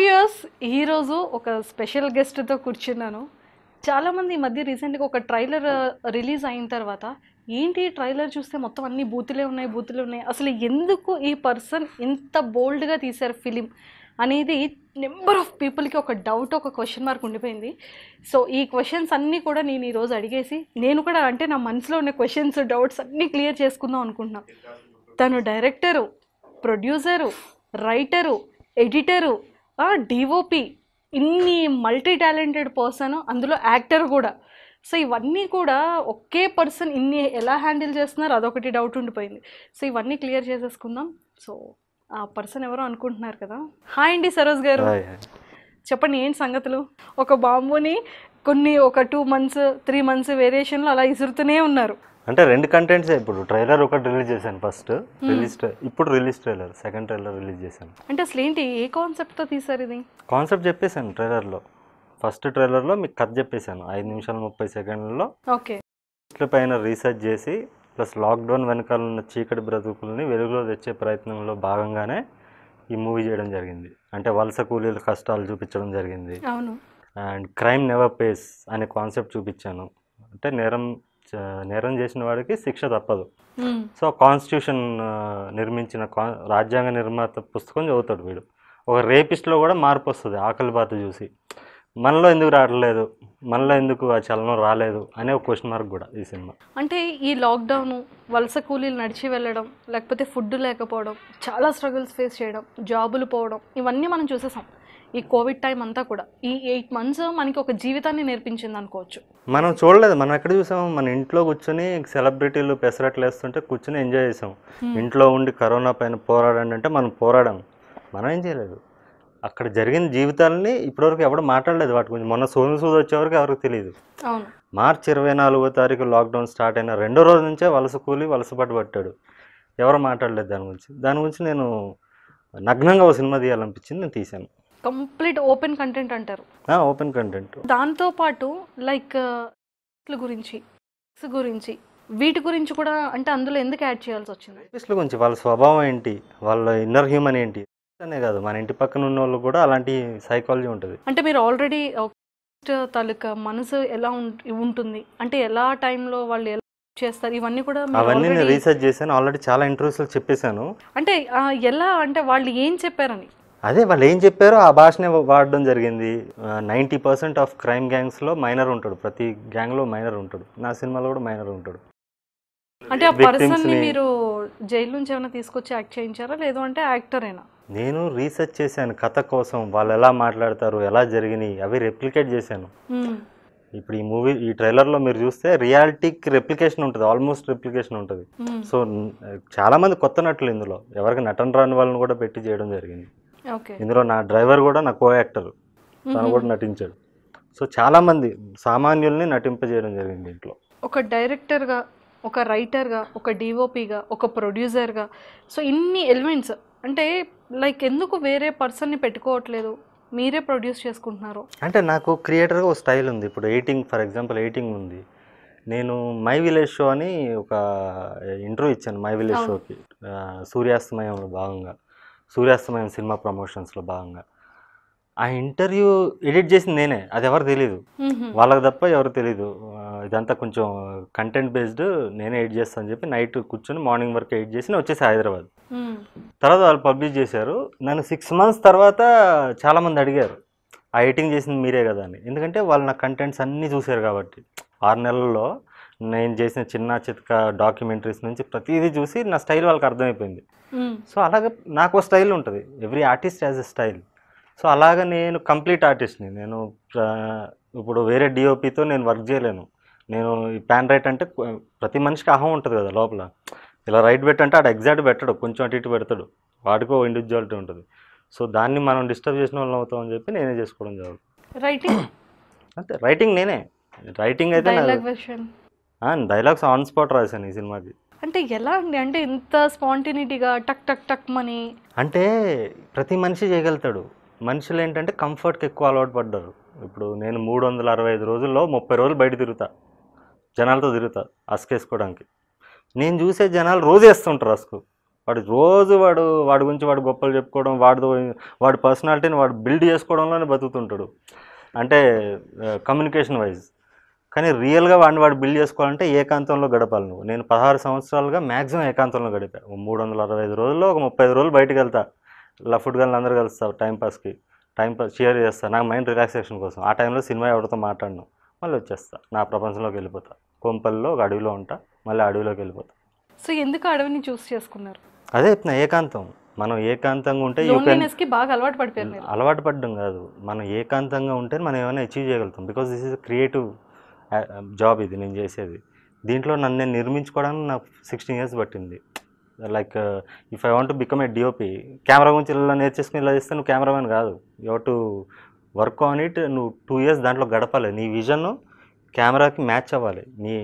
Viewers ఈరోజు ఒక special గెస్ట్తో కూర్చున్నాను చాలామంది ఈ మధ్య రీసెంట్గా ఒక ట్రైలర్ రిలీజ్ అయిన తర్వాత ఏంటి ట్రైలర్ చూస్తే మొత్తం అన్ని బూతులే ఉన్నాయి బూతులే ఉన్నాయి అసలు ఎందుకు ఈ పర్సన్ ఇంత బోల్డ్గా తీశారు ఫిలిం అనేది నెంబర్ ఆఫ్ పీపుల్కి ఒక డౌట్ ఒక క్వశ్చన్ మార్క్ ఉండిపోయింది సో ఈ క్వశ్చన్స్ అన్నీ కూడా నేను ఈరోజు అడిగేసి నేను కూడా అంటే నా మనసులో ఉన్న క్వశ్చన్స్ డౌట్స్ అన్నీ క్లియర్ చేసుకుందాం అనుకుంటున్నాను తను director producer writer editor DOP ఇన్ని మల్టీ టాలెంటెడ్ పర్సన్ అందులో యాక్టర్ కూడా సో ఇవన్నీ కూడా ఒకే పర్సన్ ఇన్ని ఎలా హ్యాండిల్ చేస్తున్నారు అదొకటి డౌట్ ఉండిపోయింది సో ఇవన్నీ క్లియర్ చేసేసుకుందాం సో ఆ పర్సన్ ఎవరో అనుకుంటున్నారు కదా హాయ్ అండి సరోజ్ గారు చెప్పండి ఏంటి సంగతులు ఒక బాంబుని కొన్ని ఒక టూ మంత్స్ త్రీ మంత్స్ వేరియేషన్లో అలా ఇసురుతూనే ఉన్నారు అంటే రెండు కంటెంట్స్ ఇప్పుడు ట్రైలర్ ఒకటి రిలీజ్ చేశాను ఫస్ట్ hmm. రిలీజ్ ఇప్పుడు release trailer second trailer release చేశాను అంటే అసలు ఏంటి ఏ తో తీసారు ఇది కాన్సెప్ట్ చెప్పేశాను ట్రైలర్లో ఫస్ట్ ట్రైలర్లో మీకు కథ చెప్పేశాను ఐదు నిమిషాల ముప్పై సెకండ్లలో ఓకే పైన రీసెర్చ్ చేసి ప్లస్ లాక్డౌన్ వెనకాల ఉన్న చీకటి బ్రతుకుల్ని వెలుగులో తెచ్చే ప్రయత్నంలో భాగంగానే ఈ మూవీ చేయడం జరిగింది అంటే వలస కూలీల కష్టాలు చూపించడం జరిగింది అండ్ క్రైమ్ నెవర్ పేస్ అనే కాన్సెప్ట్ చూపించాను అంటే నేరం నేరం చేసిన వాడికి శిక్ష తప్పదు సో కాన్స్టిట్యూషన్ నిర్మించిన రాజ్యాంగ నిర్మాత పుస్తకం చదువుతాడు వీడు ఒక రేపిస్ట్లో కూడా మార్పు వస్తుంది ఆకలి బాధ చూసి మనలో ఎందుకు రావట్లేదు మనలో ఎందుకు ఆ చలనం రాలేదు అనే ఒక క్వశ్చన్ మార్క్ కూడా ఈ సినిమా అంటే ఈ లాక్డౌన్ వలస కూలీలు నడిచి వెళ్ళడం లేకపోతే ఫుడ్ లేకపోవడం చాలా స్ట్రగుల్స్ ఫేస్ చేయడం జాబులు పోవడం ఇవన్నీ మనం చూసేసాం ఈ కోవిడ్ టైం అంతా కూడా ఈ ఎయిట్ మంత్స్ మనకి ఒక జీవితాన్ని నేర్పించింది అనుకోవచ్చు మనం చూడలేదు మనం ఎక్కడ చూసాము మన ఇంట్లో కూర్చొని సెలబ్రిటీలు పెసరట్లు వేస్తుంటే కూర్చొని ఎంజాయ్ చేసాం ఇంట్లో ఉండి కరోనా పైన పోరాడండి అంటే మనం పోరాడాం మనం ఏం చేయలేదు అక్కడ జరిగిన జీవితాలని ఇప్పటివరకు ఎవరు మాట్లాడలేదు వాటి గురించి మొన్న సోమి సూద్ వచ్చేవరకు ఎవరికి తెలియదు మార్చి ఇరవై నాలుగో తారీఖు లాక్డౌన్ స్టార్ట్ అయిన రెండో రోజు నుంచే వలస కూలి వలస పట్టు పట్టాడు ఎవరు మాట్లాడలేదు దాని గురించి దాని గురించి నేను నగ్నంగా ఒక సినిమా తీయాలనిపించింది నేను తీశాను కంప్లీట్ ఓపెన్ కంటెంట్ అంటారు ఓపెన్ కంటెంట్ దాంతో పాటు లైక్ గురించి గురించి వీటి గురించి కూడా అంటే అందులో ఎందుకు యాడ్ చేయాల్సి వచ్చింది ఆర్టిస్టుల గురించి వాళ్ళ స్వభావం ఏంటి వాళ్ళ ఇన్నర్ హ్యూమన్ ఏంటి అనే కాదు మన ఇంటి పక్కన ఉన్న వాళ్ళు కూడా అలాంటి సైకాలజీ ఉంటుంది అంటే మీరు ఆల్రెడీ తాలూకా మనసు ఎలా ఉంటుంది అంటే ఎలా టైంలో వాళ్ళు ఎలా చేస్తారు ఇవన్నీ కూడా అవన్నీ రీసెర్చ్ చేశాను ఆల్రెడీ చాలా ఇంటర్వ్యూస్ చెప్పేశాను అంటే ఎలా అంటే వాళ్ళు ఏం చెప్పారని అదే వాళ్ళు ఏం చెప్పారో ఆ భాషనే వాడడం జరిగింది నైంటీ పర్సెంట్ ఆఫ్ క్రైమ్ గ్యాంగ్స్లో మైనర్ ఉంటాడు ప్రతి గ్యాంగ్లో మైనర్ ఉంటాడు నా సినిమాలో కూడా మైనర్ ఉంటాడు అంటే ఆ పర్సన్ని మీరు జైలు నుంచి ఏమైనా తీసుకొచ్చి యాక్ట్ చేయించారా లేదు అంటే యాక్టరేనా నేను రీసెర్చ్ చేశాను కథ కోసం వాళ్ళు ఎలా మాట్లాడతారు ఎలా జరిగినాయి అవి రెప్లికేట్ చేశాను ఇప్పుడు ఈ మూవీ ఈ ట్రైలర్లో మీరు చూస్తే రియాలిటీకి రెప్లికేషన్ ఉంటుంది ఆల్మోస్ట్ రెప్లికేషన్ ఉంటుంది సో చాలామంది కొత్త నటులు ఇందులో ఎవరికి నటన రాని వాళ్ళని కూడా పెట్టి చేయడం జరిగింది ఇందులో నా డ్రైవర్ కూడా నా కో యాక్టర్ తను కూడా నటించాడు సో చాలామంది సామాన్యుల్ని నటింపజేయడం జరిగింది ఇంట్లో ఒక డైరెక్టర్గా ఒక రైటర్గా ఒక డిఓపిగా ఒక ప్రొడ్యూసర్గా సో ఇన్ని ఎలిమెంట్స్ అంటే లైక్ ఎందుకు వేరే పర్సన్ని పెట్టుకోవట్లేదు మీరే ప్రొడ్యూస్ చేసుకుంటున్నారు అంటే నాకు క్రియేటర్గా ఒక స్టైల్ ఉంది ఇప్పుడు ఎయిటింగ్ ఫర్ ఎగ్జాంపుల్ ఎయిటింగ్ ఉంది నేను మై విలేజ్ షో అని ఒక ఇంటర్వ్యూ ఇచ్చాను మై విలేజ్ షోకి సూర్యాస్తమయంలో భాగంగా సూర్యాస్తమయం సినిమా ప్రమోషన్స్లో భాగంగా ఆ ఇంటర్వ్యూ ఎడిట్ చేసింది నేనే అది ఎవరు తెలియదు వాళ్ళకి తప్ప ఎవరు తెలియదు ఇదంతా కొంచెం కంటెంట్ బేస్డ్ నేనే ఎడిట్ చేస్తాను చెప్పి నైట్ కూర్చొని మార్నింగ్ వరకు ఎడిట్ చేసి నేను వచ్చేసి హైదరాబాద్ తర్వాత వాళ్ళు పబ్లిష్ చేశారు నన్ను సిక్స్ మంత్స్ తర్వాత చాలామంది అడిగారు ఆ ఎడిటింగ్ చేసింది మీరే కదా అని ఎందుకంటే వాళ్ళు నా కంటెంట్స్ అన్నీ చూశారు కాబట్టి ఆరు నెలల్లో నేను చేసిన చిన్న చితక డాక్యుమెంటరీస్ నుంచి ప్రతిదీ చూసి నా స్టైల్ వాళ్ళకి అర్థమైపోయింది సో అలాగే నాకు స్టైల్ ఉంటుంది every artist has a style so అలాగా నేను కంప్లీట్ ఆర్టిస్ట్ని నేను ఇప్పుడు వేరే డిఓపితో నేను వర్క్ చేయలేను నేను ఈ ప్యాన్ రైట్ అంటే ప్రతి మనిషికి అహం ఉంటుంది కదా లోపల ఇలా రైట్ పెట్టంటే ఆడు ఎగ్జాక్ట్ పెట్టడు కొంచెం అటు ఇటు పెడతాడు వాడికో ఇండివిజువాలిటీ ఉంటుంది సో దాన్ని మనం డిస్టర్బ్ చేసిన వాళ్ళం అవుతామని చెప్పి నేనే చేసుకోవడం జరుగుతుంది రైటింగ్ అంతే రైటింగ్ నేనే రైటింగ్ అయితే డైలాగ్స్ ఆన్ స్పాట్ రాశాను ఈ సినిమాకి అంటే ఎలా అండి అంటే ఇంత స్పాంటినిటీగా టక్ టక్ టక్ మని అంటే ప్రతి మనిషి చేయగలుగుతాడు మనుషులు ఏంటంటే కంఫర్ట్కి ఎక్కువ అలవాటు పడ్డారు ఇప్పుడు నేను మూడు వందల అరవై ఐదు రోజుల్లో ముప్పై రోజులు బయట తిరుగుతా జనాలతో తిరుగుతా అసుకేసుకోవడానికి నేను చూసే జనాలు రోజు వేస్తుంటారు అస్కు వాడు రోజు వాడు వాడి గురించి వాడు గొప్పలు చెప్పుకోవడం వాడితో వాడి పర్సనాలిటీని వాడు బిల్డ్ చేసుకోవడంలోనే బతుకుతుంటాడు అంటే కమ్యూనికేషన్ వైజ్ కానీ రియల్గా వాడిని వాడు బిల్డ్ చేసుకోవాలంటే ఏకాంతంలో గడపాలి నువ్వు నేను పదహారు సంవత్సరాలుగా మ్యాక్సిమం ఏకాంతంలో గడిపా మూడు వందల అరవై ఐదు రోజుల్లో ఒక ముప్పై ఐదు రోజులు బయటకు వెళ్తా లఫుడ్ గల్ అందరూ కలుస్తావు టైంపాస్కి టైంపాస్ షేర్ చేస్తా నాకు మైండ్ రిలాక్సేషన్ కోసం ఆ టైంలో సినిమా ఎవరితో మాట్లాడను మళ్ళీ వచ్చేస్తా నా ప్రపంచంలోకి వెళ్ళిపోతా కొంపల్లో ఒక అడవిలో ఉంటా మళ్ళీ అడవిలోకి వెళ్ళిపోతా సో ఎందుకు అడవిని చూస్ చేసుకున్నారు అదే చెప్తున్నా ఏకాంతం మనం ఏకాంతంగా ఉంటే బాగా అలవాటు పడిపోయింది అలవాటు పడ్డం కాదు మనం ఏకాంతంగా ఉంటే మనం ఏమైనా అచీవ్ చేయగలుగుతాం because this is creative job ఇది నేను చేసేది దీంట్లో నన్ను నేను నిర్మించుకోవడానికి నాకు సిక్స్టీన్ ఇయర్స్ పట్టింది like if I want become a DOP camera గురించి ఇలా నేర్చేసుకుని ఇలా చేస్తే నువ్వు కెమెరామెన్ కాదు you to work on it నువ్వు టూ ఇయర్స్ దాంట్లో గడపాలి నీ విజన్ కెమెరాకి మ్యాచ్ అవ్వాలి నీ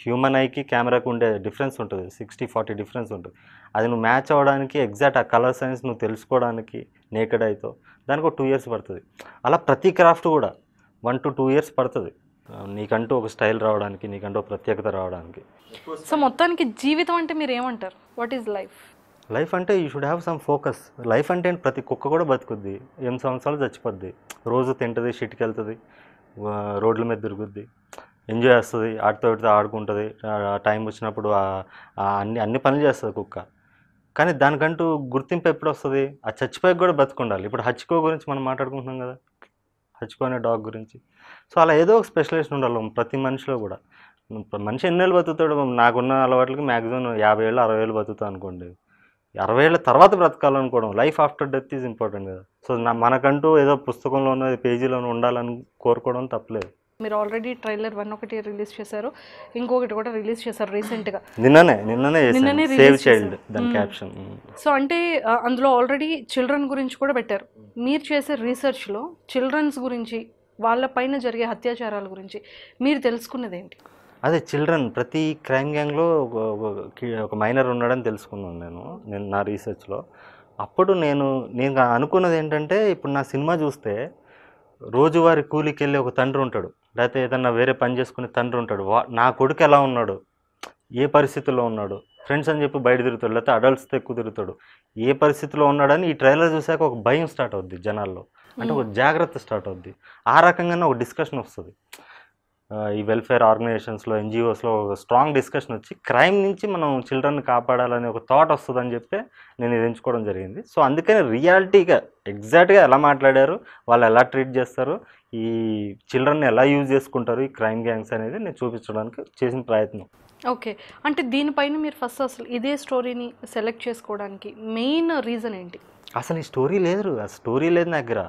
హ్యూమన్ ఐకి కెమెరాకి ఉండే డిఫరెన్స్ ఉంటుంది సిక్స్టీ ఫార్టీ డిఫరెన్స్ ఉంటుంది అది నువ్వు మ్యాచ్ అవ్వడానికి ఎగ్జాక్ట్ ఆ కలర్ సైన్స్ నువ్వు తెలుసుకోవడానికి నేకెడ్ అయితే దానికి ఒక టూ ఇయర్స్ పడుతుంది అలా ప్రతి క్రాఫ్ట్ కూడా వన్ టు టూ ఇయర్స్ పడుతుంది నీకంటూ ఒక స్టైల్ రావడానికి నీకంటూ ఒక ప్రత్యేకత రావడానికి సో మొత్తానికి జీవితం అంటే మీరు ఏమంటారు వాట్ ఈజ్ లైఫ్ లైఫ్ అంటే you should have some focus life అంటే ప్రతి కుక్క కూడా బతుకుద్ది ఎనిమిది సంవత్సరాలు చచ్చిపోద్ది రోజు తింటుంది షిట్కి వెళ్తుంది రోడ్ల మీద తిరుగుద్ది ఎంజాయ్ చేస్తుంది ఆడుతూ ఆడితో ఆడుకుంటుంది టైం వచ్చినప్పుడు అన్ని అన్ని పనులు చేస్తుంది కుక్క కానీ దానికంటూ గుర్తింపు ఎప్పుడు వస్తుంది ఆ చచ్చిపోయి కూడా బతుకుండాలి ఇప్పుడు హచ్చికో గురించి మనం మాట్లాడుకుంటున్నాం కదా హచ్చుకునే డాగ్ గురించి సో అలా ఏదో ఒక స్పెషలైజేషన్ ఉండాలి ప్రతి మనిషిలో కూడా మనిషి ఎన్ని ఏళ్ళు బతుకుతాడు నాకున్న అలవాట్లకి మ్యాక్సిమం యాభై ఏళ్ళు అరవై ఏళ్ళు బతుకుతా అనుకోండి అరవై ఏళ్ళ తర్వాత బ్రతకాలనుకోవడం life after death is important కదా సో నా మనకంటూ ఏదో పుస్తకంలోనూ పేజీలోనూ ఉండాలని కోరుకోవడం తప్పలేదు మీరు ఆల్రెడీ ట్రైలర్ వన్ ఒకటి రిలీజ్ చేశారు ఇంకొకటి కూడా రిలీజ్ చేశారు రీసెంట్గా నిన్ననే నిన్ననే నిన్ననే సేవ్ చైల్డ్ దాని క్యాప్షన్ సో అంటే అందులో ఆల్రెడీ చిల్డ్రన్ గురించి కూడా పెట్టారు మీరు చేసే రీసెర్చ్లో చిల్డ్రన్స్ గురించి వాళ్ళ పైన జరిగే అత్యాచారాల గురించి మీరు తెలుసుకున్నది ఏంటి అదే చిల్డ్రన్ ప్రతి క్రైమ్ గ్యాంగ్లో ఒక మైనర్ ఉన్నాడని తెలుసుకున్నాను నేను నేను నా రీసెర్చ్లో అప్పుడు నేను నేను అనుకున్నది ఏంటంటే ఇప్పుడు నా సినిమా చూస్తే రోజువారి కూలికి వెళ్ళే ఒక తండ్రి ఉంటాడు లేకపోతే ఏదన్నా వేరే పని చేసుకునే తండ్రి ఉంటాడు వా నా కొడుకు ఎలా ఉన్నాడు ఏ పరిస్థితుల్లో ఉన్నాడు ఫ్రెండ్స్ అని చెప్పి బయట తిరుగుతాడు లేకపోతే అడల్ట్స్తో ఎక్కువ తిరుగుతాడు ఏ పరిస్థితిలో ఉన్నాడని ఈ ట్రైలర్ చూసాక ఒక భయం స్టార్ట్ అవుద్ది జనాల్లో అంటే ఒక జాగ్రత్త స్టార్ట్ అవుద్ది ఆ రకంగానే ఒక డిస్కషన్ వస్తుంది ఈ వెల్ఫేర్ ఆర్గనైజేషన్స్లో ఎన్జిఓస్లో ఒక స్ట్రాంగ్ డిస్కషన్ వచ్చి క్రైమ్ నుంచి మనం చిల్డ్రన్ కాపాడాలనే ఒక థాట్ వస్తుందని చెప్పి నేను ఇది ఎంచుకోవడం జరిగింది సో అందుకని రియాలిటీగా ఎగ్జాక్ట్గా ఎలా మాట్లాడారు వాళ్ళు ఎలా ట్రీట్ చేస్తారు ఈ చిల్డ్రన్ ఎలా యూజ్ చేసుకుంటారు ఈ క్రైమ్ గ్యాంగ్స్ అనేది నేను చూపించడానికి చేసిన ప్రయత్నం ఓకే అంటే దీనిపైన మీరు ఫస్ట్ అసలు ఇదే స్టోరీని సెలెక్ట్ చేసుకోవడానికి మెయిన్ రీజన్ ఏంటి అసలు ఈ స్టోరీ లేదు ఆ స్టోరీ లేదు నా దగ్గర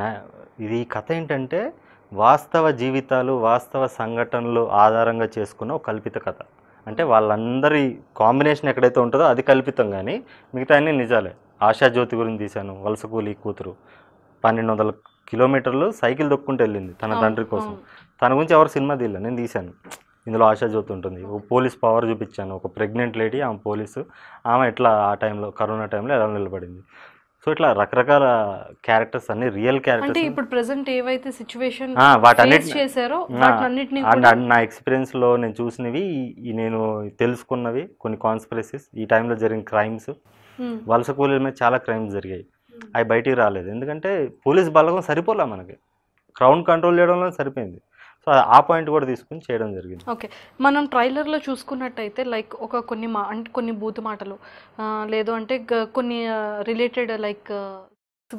నా ఇది కథ ఏంటంటే వాస్తవ జీవితాలు వాస్తవ సంఘటనలు ఆధారంగా చేసుకున్న ఒక కల్పిత కథ అంటే వాళ్ళందరి కాంబినేషన్ ఎక్కడైతే ఉంటుందో అది కల్పితం కానీ మిగతా అన్నీ నిజాలే ఆశాజ్యోతి గురించి తీశాను కూలి కూతురు పన్నెండు వందల కిలోమీటర్లు సైకిల్ దొక్కుంటూ వెళ్ళింది తన తండ్రి కోసం తన గురించి ఎవరు సినిమా తీయలే నేను తీశాను ఇందులో ఆశా జ్యోతి ఉంటుంది ఒక పోలీస్ పవర్ చూపించాను ఒక ప్రెగ్నెంట్ లేడీ ఆమె పోలీసు ఆమె ఎట్లా ఆ టైంలో కరోనా టైంలో ఎలా నిలబడింది సో ఇట్లా రకరకాల క్యారెక్టర్స్ అన్ని రియల్ క్యారెక్టర్స్ ఇప్పుడు ప్రెసెంట్ ఏవైతే సిచువేషన్ వాటన్నిటి చేశారో అండ్ నా ఎక్స్పీరియన్స్ లో నేను చూసినవి నేను తెలుసుకున్నవి కొన్ని కాన్స్పిరసీస్ ఈ టైంలో జరిగిన క్రైమ్స్ వలస కూలీల మీద చాలా క్రైమ్స్ జరిగాయి Hmm. అవి బయటికి రాలేదు ఎందుకంటే పోలీస్ బలగం సరిపోలే మనకి క్రౌడ్ కంట్రోల్ చేయడంలో సరిపోయింది సో ఆ పాయింట్ కూడా తీసుకుని చేయడం జరిగింది ఓకే మనం ట్రైలర్లో చూసుకున్నట్టయితే లైక్ ఒక కొన్ని మా అంటే కొన్ని బూతు మాటలు లేదు అంటే కొన్ని రిలేటెడ్ లైక్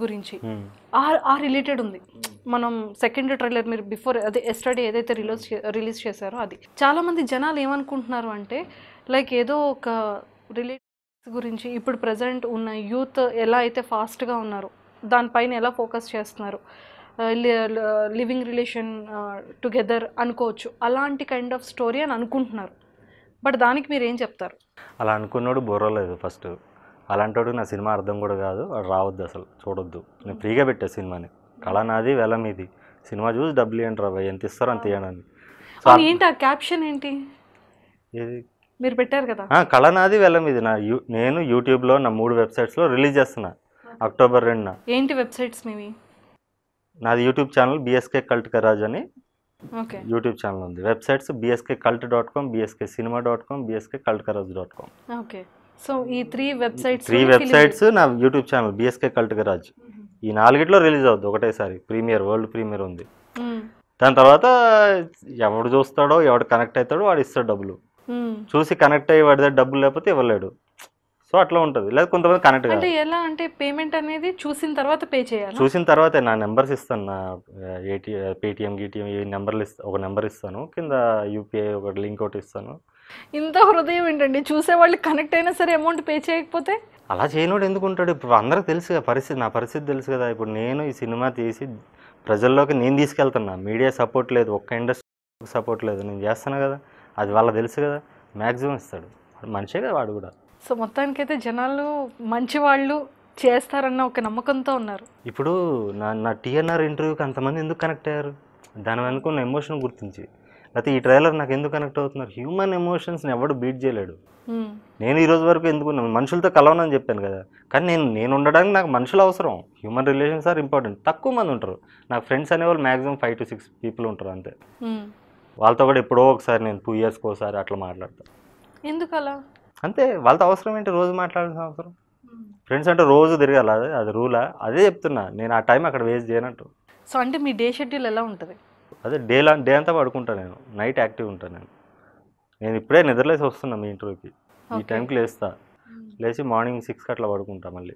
గురించి hmm. ఆ రిలేటెడ్ ఉంది మనం సెకండ్ ట్రైలర్ మీరు బిఫోర్ అదే ఎస్టర్డే ఏదైతే రిలీజ్ రిలీజ్ చేశారో అది చాలామంది జనాలు ఏమనుకుంటున్నారు అంటే లైక్ ఏదో ఒక రిలే గురించి ఇప్పుడు ప్రజెంట్ ఉన్న యూత్ ఎలా అయితే ఫాస్ట్గా ఉన్నారు దానిపైన ఎలా ఫోకస్ చేస్తున్నారు లివింగ్ రిలేషన్ టుగెదర్ అనుకోవచ్చు అలాంటి కైండ్ ఆఫ్ స్టోరీ అని అనుకుంటున్నారు బట్ దానికి మీరు ఏం చెప్తారు అలా అనుకున్నాడు బుర్రలేదు ఫస్ట్ అలాంటోడు నా సినిమా అర్థం కూడా కాదు రావద్దు అసలు చూడొద్దు నేను ఫ్రీగా పెట్టే సినిమాని కళ నాది వెల మీది సినిమా చూసి డబ్బులు ఏంటి రాబాయి ఎంత ఇస్తారో అంత ఇవ్వడానికి ఏంటి ఆ క్యాప్షన్ ఏంటి మీరు పెట్టారు కదా కళనాది వెళ్ళం ఇది నా యూ నేను యూట్యూబ్లో నా మూడు వెబ్సైట్స్లో రిలీజ్ చేస్తున్నా అక్టోబర్ రెండున ఏంటి వెబ్సైట్స్ మేవి నాది యూట్యూబ్ ఛానల్ బిఎస్కే కల్ట్ కరాజ్ అని యూట్యూబ్ ఛానల్ ఉంది websites BSK cult dot com BSK cinema dot com BSK cult కరాజ్ డాట్ కామ్ ఓకే సో ఈ త్రీ వెబ్సైట్స్ త్రీ వెబ్సైట్స్ నా యూట్యూబ్ ఛానల్ బిఎస్కే కల్ట్ కరాజ్ ఈ నాలుగిట్లో రిలీజ్ అవుద్ది ఒకటేసారి ప్రీమియర్ వరల్డ్ ప్రీమియర్ ఉంది దాని తర్వాత ఎవడు చూస్తాడో ఎవడు కనెక్ట్ అవుతాడో వాడు ఇస్తాడు డబ్బులు Hmm. చూసి కనెక్ట్ అయ్యి వాడి దగ్గర డబ్బులు లేకపోతే ఇవ్వలేడు సో అట్లా ఉంటుంది లేదా కొంతమంది కనెక్ట్ అంటే ఎలా అంటే పేమెంట్ అనేది చూసిన తర్వాత పే చేయాలి చూసిన తర్వాత నా నెంబర్స్ ఇస్తాను నా ఏటీఎం పేటిఎం గీటీఎం ఈ నెంబర్లు ఇస్తా ఒక నెంబర్ ఇస్తాను కింద యూపీఐ ఒక లింక్ ఒకటి ఇస్తాను ఇంత హృదయం ఏంటండి చూసే వాళ్ళు కనెక్ట్ అయినా సరే అమౌంట్ పే చేయకపోతే అలా చేయనోడు ఎందుకు ఉంటాడు ఇప్పుడు అందరికి తెలుసు కదా పరిస్థితి నా పరిస్థితి తెలుసు కదా ఇప్పుడు నేను ఈ సినిమా తీసి ప్రజల్లోకి నేను తీసుకెళ్తున్నా మీడియా సపోర్ట్ లేదు ఒక్క ఇండస్ట్రీ సపోర్ట్ లేదు నేను చేస్తాను కదా అది వాళ్ళ తెలుసు కదా మ్యాక్సిమం ఇస్తాడు మనిషే కదా వాడు కూడా సో మొత్తానికైతే జనాలు మంచి వాళ్ళు చేస్తారన్న ఒక నమ్మకంతో ఉన్నారు ఇప్పుడు నా నా టీఎన్ఆర్ ఇంటర్వ్యూకి అంతమంది ఎందుకు కనెక్ట్ అయ్యారు దాని వెనుక ఉన్న ఎమోషన్ గుర్తించి లేకపోతే ఈ ట్రైలర్ నాకు ఎందుకు కనెక్ట్ అవుతున్నారు హ్యూమన్ ఎమోషన్స్ని ఎవడు బీట్ చేయలేడు నేను ఈ రోజు వరకు ఎందుకు మనుషులతో కలవనని చెప్పాను కదా కానీ నేను నేను ఉండడానికి నాకు మనుషులు అవసరం హ్యూమన్ రిలేషన్స్ ఆర్ ఇంపార్టెంట్ తక్కువ మంది ఉంటారు నాకు ఫ్రెండ్స్ అనేవాళ్ళు maximum five to six people ఉంటారు అంతే వాళ్ళతో కూడా ఎప్పుడో ఒకసారి నేను టూ ఇయర్స్కి ఒకసారి అట్లా మాట్లాడతాను ఎందుకు అలా అంతే వాళ్ళతో అవసరం ఏంటి రోజు మాట్లాడాల్సిన అవసరం ఫ్రెండ్స్ అంటే రోజు తిరగాలి అదే అది రూలా అదే చెప్తున్నా నేను ఆ టైం అక్కడ వేస్ట్ చేయనట్టు సో అంటే మీ డే షెడ్యూల్ ఎలా ఉంటుంది అదే డే డే అంతా పడుకుంటాను నేను నైట్ యాక్టివ్ ఉంటాను నేను నేను ఇప్పుడే నిద్రలేసి వస్తున్నాను మీ ఇంటర్వ్యూకి ఈ టైంకి లేస్తా లేచి మార్నింగ్ సిక్స్కి అట్లా పడుకుంటా మళ్ళీ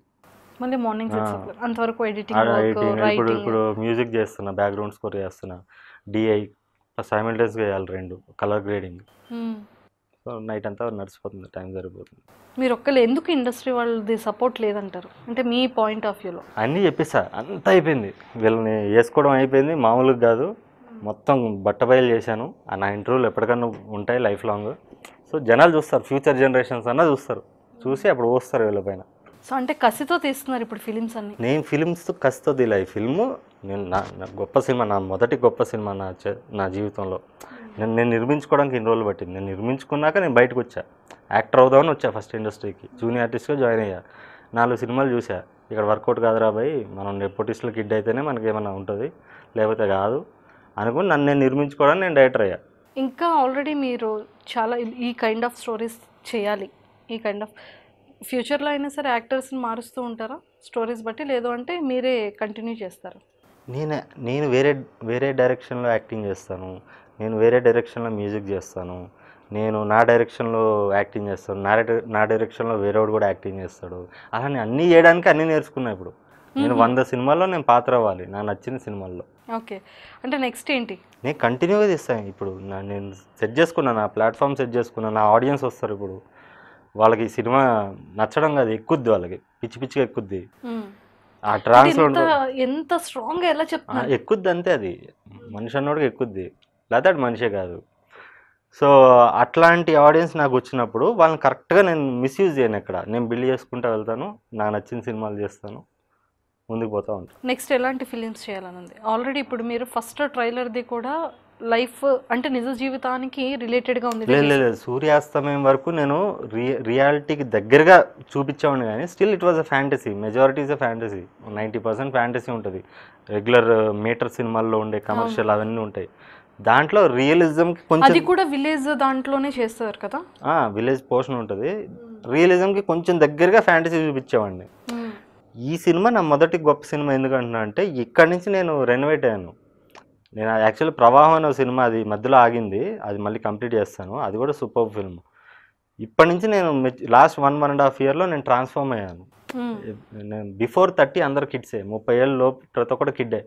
మళ్ళీ మార్నింగ్ అంతవరకు ఎడిటింగ్ ఇప్పుడు ఇప్పుడు మ్యూజిక్ చేస్తున్నా బ్యాక్గ్రౌండ్ స్కోర్ చేస్తున్నా డిఐ సైమిల్టైజ్గా వేయాలి రెండు కలర్ గ్రేడింగ్ సో నైట్ అంతా నడిచిపోతుంది టైం జరిగిపోతుంది మీరు ఒక్కరు ఎందుకు ఇండస్ట్రీ వాళ్ళది సపోర్ట్ లేదంటారు అంటే మీ పాయింట్ ఆఫ్ వ్యూలో అన్ని చెప్పేసా అంతా అయిపోయింది వీళ్ళని వేసుకోవడం అయిపోయింది మామూలుగా కాదు మొత్తం బట్ట బయలు చేశాను ఆ నా ఇంటర్వ్యూలు ఎప్పటికన్నా ఉంటాయి లైఫ్ లాంగ్ సో జనాలు చూస్తారు ఫ్యూచర్ జనరేషన్స్ అన్నా చూస్తారు చూసి అప్పుడు వస్తారు పైన సో అంటే కసితో తీస్తున్నారు ఇప్పుడు ఫిలిమ్స్ అన్ని నేను ఫిలిమ్స్ కసితో తీలే ఫిల్మ్ నేను నా గొప్ప సినిమా నా మొదటి గొప్ప సినిమా నా నా జీవితంలో నేను నేను నిర్మించుకోవడానికి ఇన్ని రోజులు పట్టింది నేను నిర్మించుకున్నాక నేను బయటకు వచ్చా యాక్టర్ అవుదామని వచ్చా ఫస్ట్ ఇండస్ట్రీకి జూనియర్ ఆర్టిస్ట్గా జాయిన్ అయ్యా నాలుగు సినిమాలు చూసా ఇక్కడ వర్కౌట్ కాదురా భయ్ మనం నెపోటిస్టులు కిడ్ అయితేనే మనకి ఏమైనా ఉంటుంది లేకపోతే కాదు అనుకుని నన్ను నేను నిర్మించుకోవడానికి నేను డైరెక్టర్ అయ్యా ఇంకా ఆల్రెడీ మీరు చాలా ఈ కైండ్ ఆఫ్ స్టోరీస్ చేయాలి ఈ కైండ్ ఆఫ్ ఫ్యూచర్లో అయినా సరే యాక్టర్స్ని మారుస్తూ ఉంటారా స్టోరీస్ బట్టి లేదు అంటే మీరే కంటిన్యూ చేస్తారు నేను నేను వేరే వేరే డైరెక్షన్లో యాక్టింగ్ చేస్తాను నేను వేరే డైరెక్షన్లో మ్యూజిక్ చేస్తాను నేను నా డైరెక్షన్లో యాక్టింగ్ చేస్తాను నా నా డైరెక్షన్లో వేరేవాడు కూడా యాక్టింగ్ చేస్తాడు అలా నేను అన్నీ చేయడానికి అన్నీ నేర్చుకున్నా ఇప్పుడు నేను వంద సినిమాల్లో నేను పాత్ర అవ్వాలి నాకు నచ్చిన సినిమాల్లో ఓకే అంటే నెక్స్ట్ ఏంటి నేను కంటిన్యూగా తీస్తాను ఇప్పుడు నా నేను సెట్ చేసుకున్నాను నా ప్లాట్ఫామ్ సెట్ చేసుకున్నాను నా ఆడియన్స్ వస్తారు ఇప్పుడు వాళ్ళకి సినిమా నచ్చడం కాదు ఎక్కుద్ది వాళ్ళకి పిచ్చి పిచ్చిగా ఎక్కుద్ది ఆ ట్రాన్స్ ఎంత స్ట్రాంగ్ ఎలా చెప్తున్నా ఎక్కుద్ది అంతే అది మనిషి అన్నోడికి ఎక్కుద్ది లేదా మనిషే కాదు సో అట్లాంటి ఆడియన్స్ నాకు వచ్చినప్పుడు వాళ్ళని కరెక్ట్గా నేను మిస్యూజ్ చేయను ఇక్కడ నేను బిల్డ్ చేసుకుంటూ వెళ్తాను నాకు నచ్చిన సినిమాలు చేస్తాను ముందుకు పోతా ఉంటాను నెక్స్ట్ ఎలాంటి ఫిలిమ్స్ చేయాలని ఉంది ఆల్రెడీ ఇప్పుడు మీరు ఫస్ట్ ట్రైలర్ది కూడా లైఫ్ అంటే నిజ జీవితానికి రిలేటెడ్గా ఉంది లేదు లేదు సూర్యాస్తమయం వరకు నేను రియాలిటీకి దగ్గరగా చూపించేవాడిని కానీ still it was a fantasy majority is a fantasy ninety percent fantasy ఉంటుంది రెగ్యులర్ మీటర్ సినిమాల్లో ఉండే కమర్షియల్ అవన్నీ ఉంటాయి దాంట్లో రియలిజం కొంచెం అది కూడా విలేజ్ దాంట్లోనే చేస్తారు కదా విలేజ్ పోర్షన్ ఉంటుంది రియలిజంకి కొంచెం దగ్గరగా ఫ్యాంటసీ చూపించేవాడిని ఈ సినిమా నా మొదటి గొప్ప సినిమా ఎందుకంటున్నా అంటే ఇక్కడి నుంచి నేను రెనోవేట్ అయ్యాను నేను యాక్చువల్లీ ప్రవాహం అనే సినిమా అది మధ్యలో ఆగింది అది మళ్ళీ కంప్లీట్ చేస్తాను అది కూడా సూపర్ ఫిల్మ్ ఇప్పటి నుంచి నేను last one one and half ఇయర్లో నేను ట్రాన్స్ఫార్మ్ అయ్యాను నేను బిఫోర్ థర్టీ అందరు కిడ్సే ముప్పై ఏళ్ళ లోపు ప్రతి ఒక్కటి కిడ్డే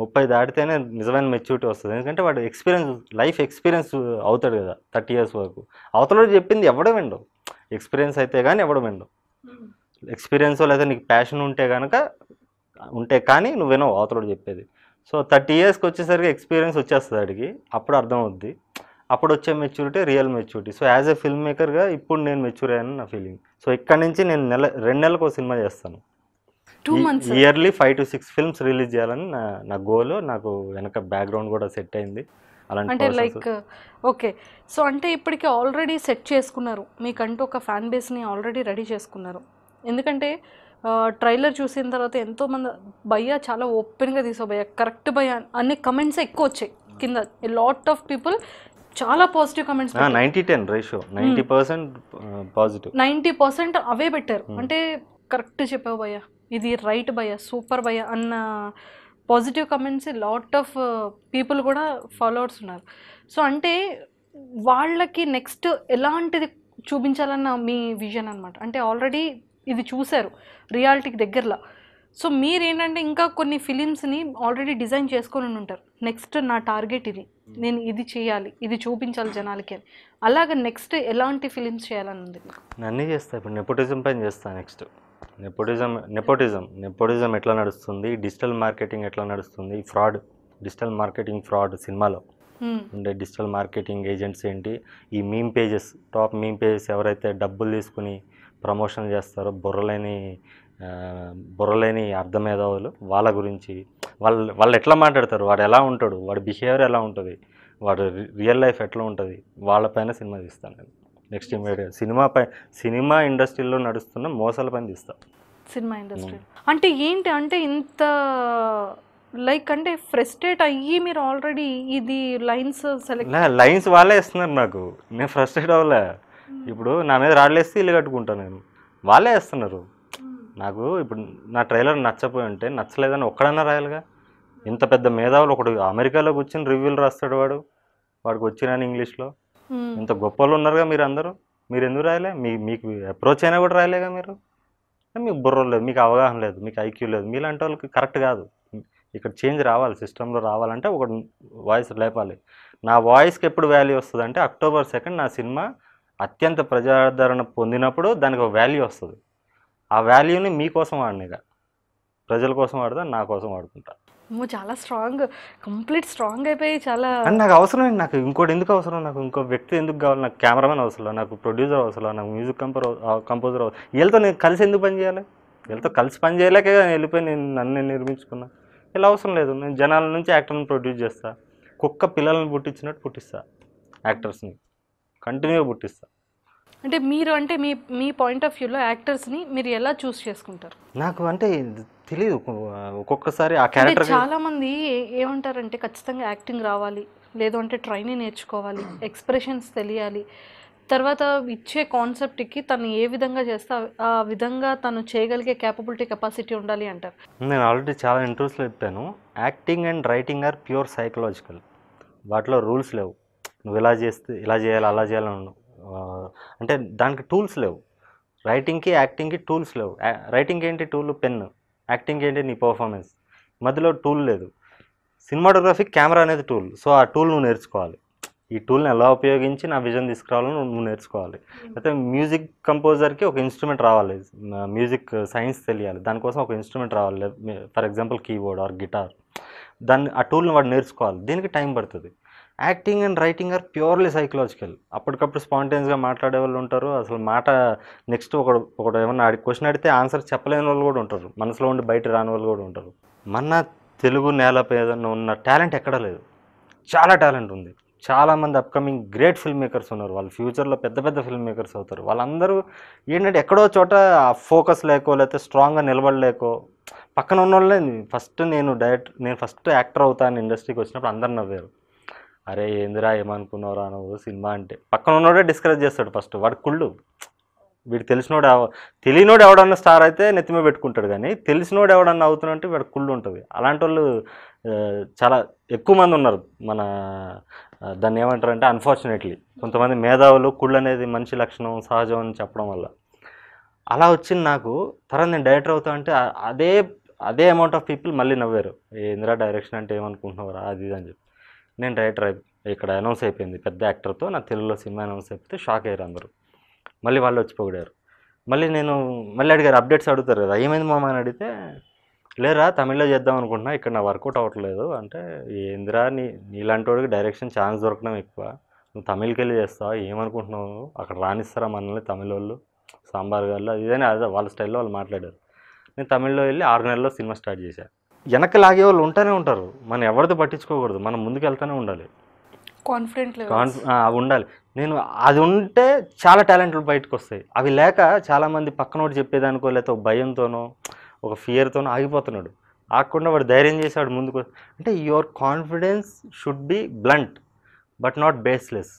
ముప్పై దాటితేనే నిజమైన మెచ్యూరిటీ వస్తుంది ఎందుకంటే వాడు ఎక్స్పీరియన్స్ లైఫ్ ఎక్స్పీరియన్స్ అవుతాడు కదా థర్టీ ఇయర్స్ వరకు అవతల చెప్పింది ఎవడం విండవు ఎక్స్పీరియన్స్ అయితే కానీ ఎవడం విండవు ఎక్స్పీరియన్స్ లేదా నీకు ప్యాషన్ ఉంటే కనుక ఉంటే కానీ నువ్వు వినవు అవతలోడు చెప్పేది సో థర్టీ ఇయర్స్కి వచ్చేసరికి ఎక్స్పీరియన్స్ వచ్చేస్తుంది అడిగి అప్పుడు అర్థమవుద్ది అప్పుడు వచ్చే maturity real maturity so as a film మేకర్గా ఇప్పుడు నేను మెచ్యూర్ అయ్యాను నా ఫీలింగ్ సో ఇక్కడ నుంచి నేను నెల రెండు నెలలకు ఒక సినిమా చేస్తాను two months yearly five to six films release చేయాలని నా నా గోల్ నాకు వెనక బ్యాక్గ్రౌండ్ కూడా సెట్ అయింది అంటే లైక్ ఓకే సో అంటే ఇప్పటికే ఆల్రెడీ సెట్ చేసుకున్నారు మీకంటూ ఒక ఫ్యాన్ బేస్ని ఆల్రెడీ రెడీ చేసుకున్నారు ఎందుకంటే ట్రైలర్ చూసిన తర్వాత ఎంతోమంది భయ్య చాలా ఓపెన్గా భయ కరెక్ట్ భయ అనే కమెంట్స్ ఎక్కువ వచ్చాయి కింద లాట్ ఆఫ్ పీపుల్ చాలా positive comments ninety ten ratio percent positive ninety percent అవే పెట్టారు hmm. అంటే కరెక్ట్ చెప్పావు భయ ఇది రైట్ భయ సూపర్ భయ అన్న positive comments lot of people కూడా ఫాలోవర్స్ ఉన్నారు సో అంటే వాళ్ళకి నెక్స్ట్ ఎలాంటిది చూపించాలన్న మీ విజన్ అనమాట అంటే ఆల్రెడీ ఇది చూశారు రియాలిటీకి దగ్గరలో సో మీరేంటంటే ఇంకా కొన్ని ఫిలిమ్స్ని ఆల్రెడీ డిజైన్ చేసుకొని ఉంటారు నెక్స్ట్ నా టార్గెట్ ఇది నేను ఇది చేయాలి ఇది చూపించాలి జనాలకి అని అలాగే నెక్స్ట్ ఎలాంటి ఫిలిమ్స్ చేయాలని ఉంది అన్నీ చేస్తాను ఇప్పుడు నెపోటిజం పైన చేస్తాను నెక్స్ట్ నెపోటిజం నెపోటిజం నెపోటిజం ఎట్లా నడుస్తుంది డిజిటల్ మార్కెటింగ్ ఎట్లా నడుస్తుంది ఫ్రాడ్ డిజిటల్ మార్కెటింగ్ ఫ్రాడ్ సినిమాలో ఉండే డిజిటల్ మార్కెటింగ్ ఏజెంట్స్ ఏంటి ఈ meme pages top meme pages ఎవరైతే డబ్బులు తీసుకుని ప్రమోషన్ చేస్తారు బుర్రలేని బుర్రలేని అర్థమేధవులు వాళ్ళ గురించి వాళ్ళు వాళ్ళు ఎట్లా మాట్లాడతారు వాడు ఎలా ఉంటాడు వాడి బిహేవియర్ ఎలా ఉంటుంది వాడు రియల్ లైఫ్ ఎట్లా ఉంటుంది వాళ్ళపైన సినిమా తీస్తాను నేను నెక్స్ట్ ఇమీడియట్ సినిమా పై సినిమా ఇండస్ట్రీలో నడుస్తున్న మోసాల పైన తీస్తాను సినిమా ఇండస్ట్రీ అంటే ఏంటి అంటే ఇంత లైక్ అంటే ఫ్రస్ట్రేట్ అయ్యి మీరు ఆల్రెడీ ఇది లైన్స్ సెలెక్ట్ లైన్స్ వాళ్ళే ఇస్తున్నారు నాకు నేను ఫ్రస్ట్రేట్ అవ్వలే ఇప్పుడు నా మీద రాళ్ళేస్తే ఇల్లు కట్టుకుంటాను నేను వాళ్ళే వేస్తున్నారు నాకు ఇప్పుడు నా ట్రైలర్ నచ్చపోయి ఉంటే నచ్చలేదని ఒక్కడన్నా రాయాలిగా ఇంత పెద్ద మేధావులు ఒకడు అమెరికాలో కూర్చొని రివ్యూలు రాస్తాడు వాడు వాడికి వచ్చినాను ఇంగ్లీష్లో ఇంత గొప్ప వాళ్ళు ఉన్నారుగా మీరు అందరూ మీరు ఎందుకు రాయలే మీ మీకు అప్రోచ్ అయినా కూడా రాయలేగా మీరు మీకు బుర్ర లేదు మీకు అవగాహన లేదు మీకు ఐక్యూ లేదు మీలాంటి వాళ్ళకి కరెక్ట్ కాదు ఇక్కడ చేంజ్ రావాలి సిస్టంలో రావాలంటే ఒక వాయిస్ లేపాలి నా వాయిస్కి ఎప్పుడు వాల్యూ వస్తుందంటే అక్టోబర్ సెకండ్ నా సినిమా అత్యంత ప్రజాదరణ పొందినప్పుడు దానికి ఒక వాల్యూ వస్తుంది ఆ వాల్యూని మీకోసం ఆడినగా ప్రజల కోసం వాడుతా నా కోసం వాడుకుంటా నువ్వు చాలా స్ట్రాంగ్ కంప్లీట్ స్ట్రాంగ్ అయిపోయి చాలా నాకు అవసరం నాకు ఇంకోటి ఎందుకు అవసరం నాకు ఇంకో వ్యక్తి ఎందుకు కావాలి నాకు కెమెరామెన్ అవసరం నాకు ప్రొడ్యూసర్ అవసరం నాకు మ్యూజిక్ కంపర్ కంపోజర్ అవసరం వీళ్ళతో నేను కలిసి ఎందుకు పని చేయాలి వీళ్ళతో కలిసి పని చేయలేక వెళ్ళిపోయి నేను నన్ను నిర్మించుకున్నా ఇలా అవసరం లేదు నేను జనాల నుంచి యాక్టర్ని ప్రొడ్యూస్ చేస్తా కుక్క పిల్లల్ని పుట్టించినట్టు పుట్టిస్తా యాక్టర్స్ని కంటిన్యూగా పుట్టిస్తా అంటే మీరు అంటే మీ మీ పాయింట్ ఆఫ్ వ్యూలో యాక్టర్స్ని మీరు ఎలా చూస్ చేసుకుంటారు నాకు అంటే తెలియదు ఒక్కొక్కసారి ఆ క్యారెక్టర్ చాలామంది ఏమంటారంటే ఖచ్చితంగా యాక్టింగ్ రావాలి లేదు అంటే ట్రైనింగ్ నేర్చుకోవాలి ఎక్స్ప్రెషన్స్ తెలియాలి తర్వాత ఇచ్చే కాన్సెప్ట్కి తను ఏ విధంగా చేస్తే ఆ విధంగా తను చేయగలిగే క్యాపబిలిటీ కెపాసిటీ ఉండాలి అంటారు నేను ఆల్రెడీ చాలా ఇంట్రెస్ట్లో చెప్పాను acting and writing are pure psychological వాటిలో రూల్స్ లేవు నువ్వు ఇలా చేస్తే ఇలా చేయాలి అలా చేయాలని అంటే దానికి టూల్స్ లేవు రైటింగ్కి యాక్టింగ్కి టూల్స్ లేవు రైటింగ్ ఏంటి టూల్ పెన్ యాక్టింగ్ ఏంటి నీ పర్ఫార్మెన్స్ మధ్యలో టూల్ లేదు సినిమాటోగ్రఫీ కెమెరా అనేది టూల్ సో ఆ టూల్ నువ్వు నేర్చుకోవాలి ఈ టూల్ని ఎలా ఉపయోగించి నా విజన్ తీసుకురావాలని నువ్వు నేర్చుకోవాలి hmm. అయితే మ్యూజిక్ కంపోజర్కి ఒక ఇన్స్ట్రుమెంట్ రావాలి మ్యూజిక్ సైన్స్ తెలియాలి దానికోసం ఒక ఇన్స్ట్రుమెంట్ రావాలి for example keyboard or guitar దాన్ని ఆ టూల్ని వాడు నేర్చుకోవాలి దీనికి టైం పడుతుంది acting and writing are purely psychological అప్పటికప్పుడు స్పాంటేనియస్గా మాట్లాడే వాళ్ళు ఉంటారు అసలు మాట నెక్స్ట్ ఒక ఒకటి ఏమన్నా క్వశ్చన్ అడిగితే ఆన్సర్ చెప్పలేని వాళ్ళు కూడా ఉంటారు మనసులో ఉండి బయట రాని వాళ్ళు కూడా ఉంటారు మన తెలుగు నేలపై ఏదన్నా ఉన్న టాలెంట్ ఎక్కడ లేదు చాలా టాలెంట్ ఉంది చాలామంది అప్కమింగ్ గ్రేట్ ఫిల్మ్ మేకర్స్ ఉన్నారు వాళ్ళు ఫ్యూచర్లో పెద్ద పెద్ద ఫిల్మ్ మేకర్స్ అవుతారు వాళ్ళందరూ ఏంటంటే ఎక్కడో చోట ఫోకస్ లేకో లేకపోతే స్ట్రాంగ్గా నిలబడలేకో పక్కన ఉన్న వాళ్ళే ఫస్ట్ నేను డైరెక్ట్ నేను ఫస్ట్ యాక్టర్ అవుతాను ఇండస్ట్రీకి వచ్చినప్పుడు అందరు నవ్వారు అరే ఏందిరా ఏమనుకున్నారా నువ్వు సినిమా అంటే పక్కన ఉన్నోడే డిస్కరేజ్ చేస్తాడు ఫస్ట్ వాడు కుళ్ళు వీడు తెలిసినోడు తెలియనోడు ఎవడన్నా స్టార్ అయితే నెత్తిమ పెట్టుకుంటాడు కానీ తెలిసినోడు ఎవడన్నా అంటే వీడు కుళ్ళు ఉంటుంది అలాంటి వాళ్ళు చాలా ఎక్కువ మంది ఉన్నారు మన దాన్ని ఏమంటారంటే అన్ఫార్చునేట్లీ కొంతమంది మేధావులు కుళ్ళు అనేది మంచి లక్షణం సహజం అని చెప్పడం వల్ల అలా వచ్చింది నాకు తర్వాత నేను డైరెక్టర్ అవుతా అంటే అదే అదే అమౌంట్ ఆఫ్ పీపుల్ మళ్ళీ నవ్వారు ఇందిరా డైరెక్షన్ అంటే ఏమనుకుంటున్నారా అది అని చెప్పి నేను డైరెక్టర్ ఇక్కడ అనౌన్స్ అయిపోయింది పెద్ద యాక్టర్తో నా తెలుగులో సినిమా అనౌన్స్ అయిపోతే షాక్ అయ్యారు అందరూ మళ్ళీ వాళ్ళు వచ్చి పొగిడారు మళ్ళీ నేను మళ్ళీ అడిగారు అప్డేట్స్ అడుగుతారు కదా ఏమైంది మామ అని అడిగితే లేరా తమిళ్లో చేద్దాం అనుకుంటున్నా ఇక్కడ నా వర్కౌట్ అవ్వట్లేదు అంటే ఏందిరా నీ నీలాంటి వాడికి డైరెక్షన్ ఛాన్స్ దొరకడం ఎక్కువ నువ్వు తమిళకి వెళ్ళి చేస్తావు ఏమనుకుంటున్నావు అక్కడ రాణిస్తారా మనల్ని తమిళ వాళ్ళు సాంబార్ గారు ఇదేనే అదే వాళ్ళ స్టైల్లో వాళ్ళు మాట్లాడారు నేను తమిళ్లో వెళ్ళి ఆరు నెలల్లో సినిమా స్టార్ట్ చేశాను వెనక్కి లాగే వాళ్ళు ఉంటూనే ఉంటారు మనం ఎవరిది పట్టించుకోకూడదు మనం ముందుకు వెళ్తూనే ఉండాలి కాన్ఫిడెంట్ అవి ఉండాలి నేను అది ఉంటే చాలా టాలెంట్లు బయటకు వస్తాయి అవి లేక చాలామంది పక్కనోటి చెప్పేదానికో లేకపోతే ఒక భయంతోనో ఒక ఫియర్తోనో ఆగిపోతున్నాడు ఆగకుండా వాడు ధైర్యం చేసాడు ముందుకు అంటే your confidence should be blunt but not baseless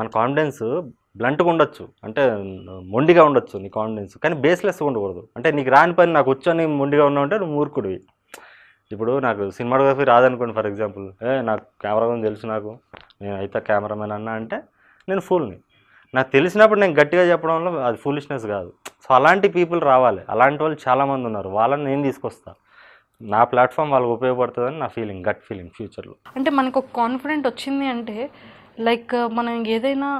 మన కాన్ఫిడెన్స్ బ్లంట్గా ఉండొచ్చు అంటే మొండిగా ఉండొచ్చు నీ కాన్ఫిడెన్స్ కానీ బేస్లెస్గా ఉండకూడదు అంటే నీకు రాని పని నాకు వచ్చని మొండిగా ఉన్నావు అంటే నువ్వు మూర్ఖుడివి ఇప్పుడు నాకు సినిమాటోగ్రఫీ రాదనుకోండి ఫర్ ఎగ్జాంపుల్ ఏ నాకు కెమెరా గురించి తెలుసు నాకు నేను అయితే కెమెరామెన్ అన్నా అంటే నేను ఫుల్ని నాకు తెలిసినప్పుడు నేను గట్టిగా చెప్పడంలో అది ఫూలిష్నెస్ కాదు సో అలాంటి పీపుల్ రావాలి అలాంటి వాళ్ళు చాలామంది ఉన్నారు వాళ్ళని నేను తీసుకొస్తాను నా ప్లాట్ఫామ్ వాళ్ళకి ఉపయోగపడుతుందని నా ఫీలింగ్ గట్ ఫీలింగ్ ఫ్యూచర్లో అంటే మనకు ఒక కాన్ఫిడెంట్ వచ్చింది అంటే లైక్ మనం ఏదైనా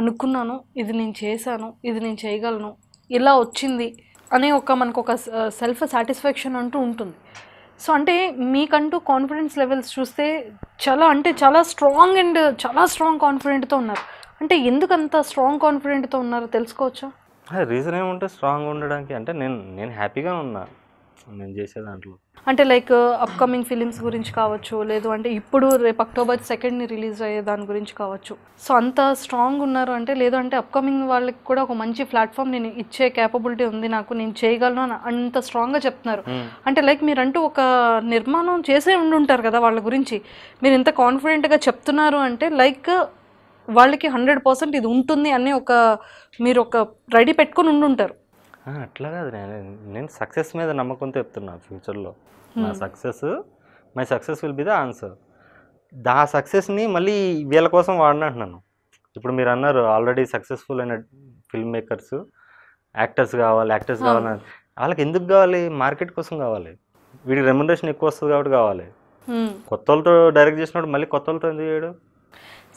అనుకున్నాను ఇది నేను చేశాను ఇది నేను చేయగలను ఇలా వచ్చింది అనే ఒక మనకు ఒక సెల్ఫ్ సాటిస్ఫాక్షన్ అంటూ ఉంటుంది సో అంటే మీకంటూ కాన్ఫిడెన్స్ లెవెల్స్ చూస్తే చాలా అంటే చాలా స్ట్రాంగ్ అండ్ చాలా స్ట్రాంగ్ కాన్ఫిడెంట్తో ఉన్నారు అంటే ఎందుకంత స్ట్రాంగ్ కాన్ఫిడెంట్తో ఉన్నారో తెలుసుకోవచ్చా రీజన్ ఏమంటే స్ట్రాంగ్ ఉండడానికి అంటే నేను నేను హ్యాపీగా ఉన్నా నేను చేసే దాంట్లో అంటే లైక్ అప్కమింగ్ ఫిలిమ్స్ గురించి కావచ్చు లేదు అంటే ఇప్పుడు రేపు అక్టోబర్ సెకండ్ని రిలీజ్ అయ్యే దాని గురించి కావచ్చు సో అంత స్ట్రాంగ్ ఉన్నారు అంటే లేదు అంటే అప్కమింగ్ వాళ్ళకి కూడా ఒక మంచి ప్లాట్ఫామ్ నేను ఇచ్చే క్యాపబిలిటీ ఉంది నాకు నేను చేయగలను అని అంత స్ట్రాంగ్గా చెప్తున్నారు hmm. అంటే లైక్ మీరంటూ ఒక నిర్మాణం చేసే ఉండి ఉంటారు కదా వాళ్ళ గురించి మీరు ఇంత కాన్ఫిడెంట్గా చెప్తున్నారు అంటే లైక్ వాళ్ళకి హండ్రెడ్ పర్సెంట్ ఇది ఉంటుంది అని ఒక మీరు ఒక రెడీ పెట్టుకుని ఉండుంటారు అట్లా కాదు నేను నేను సక్సెస్ మీద నమ్మకంతో చెప్తున్నా ఫ్యూచర్లో నా success my success will be the answer దా సక్సెస్ని మళ్ళీ వీళ్ళ కోసం వాడినంటున్నాను ఇప్పుడు మీరు అన్నారు ఆల్రెడీ సక్సెస్ఫుల్ అయిన ఫిల్మ్ మేకర్స్ యాక్టర్స్ కావాలి యాక్టర్స్ hmm. కావాలి వాళ్ళకి ఎందుకు కావాలి మార్కెట్ కోసం కావాలి వీడికి రెమ్యునరేషన్ ఎక్కువ వస్తుంది కాబట్టి కావాలి hmm. కొత్త వాళ్ళతో డైరెక్ట్ చేసినప్పుడు మళ్ళీ కొత్త వాళ్ళతో ఎందుకు చేయడు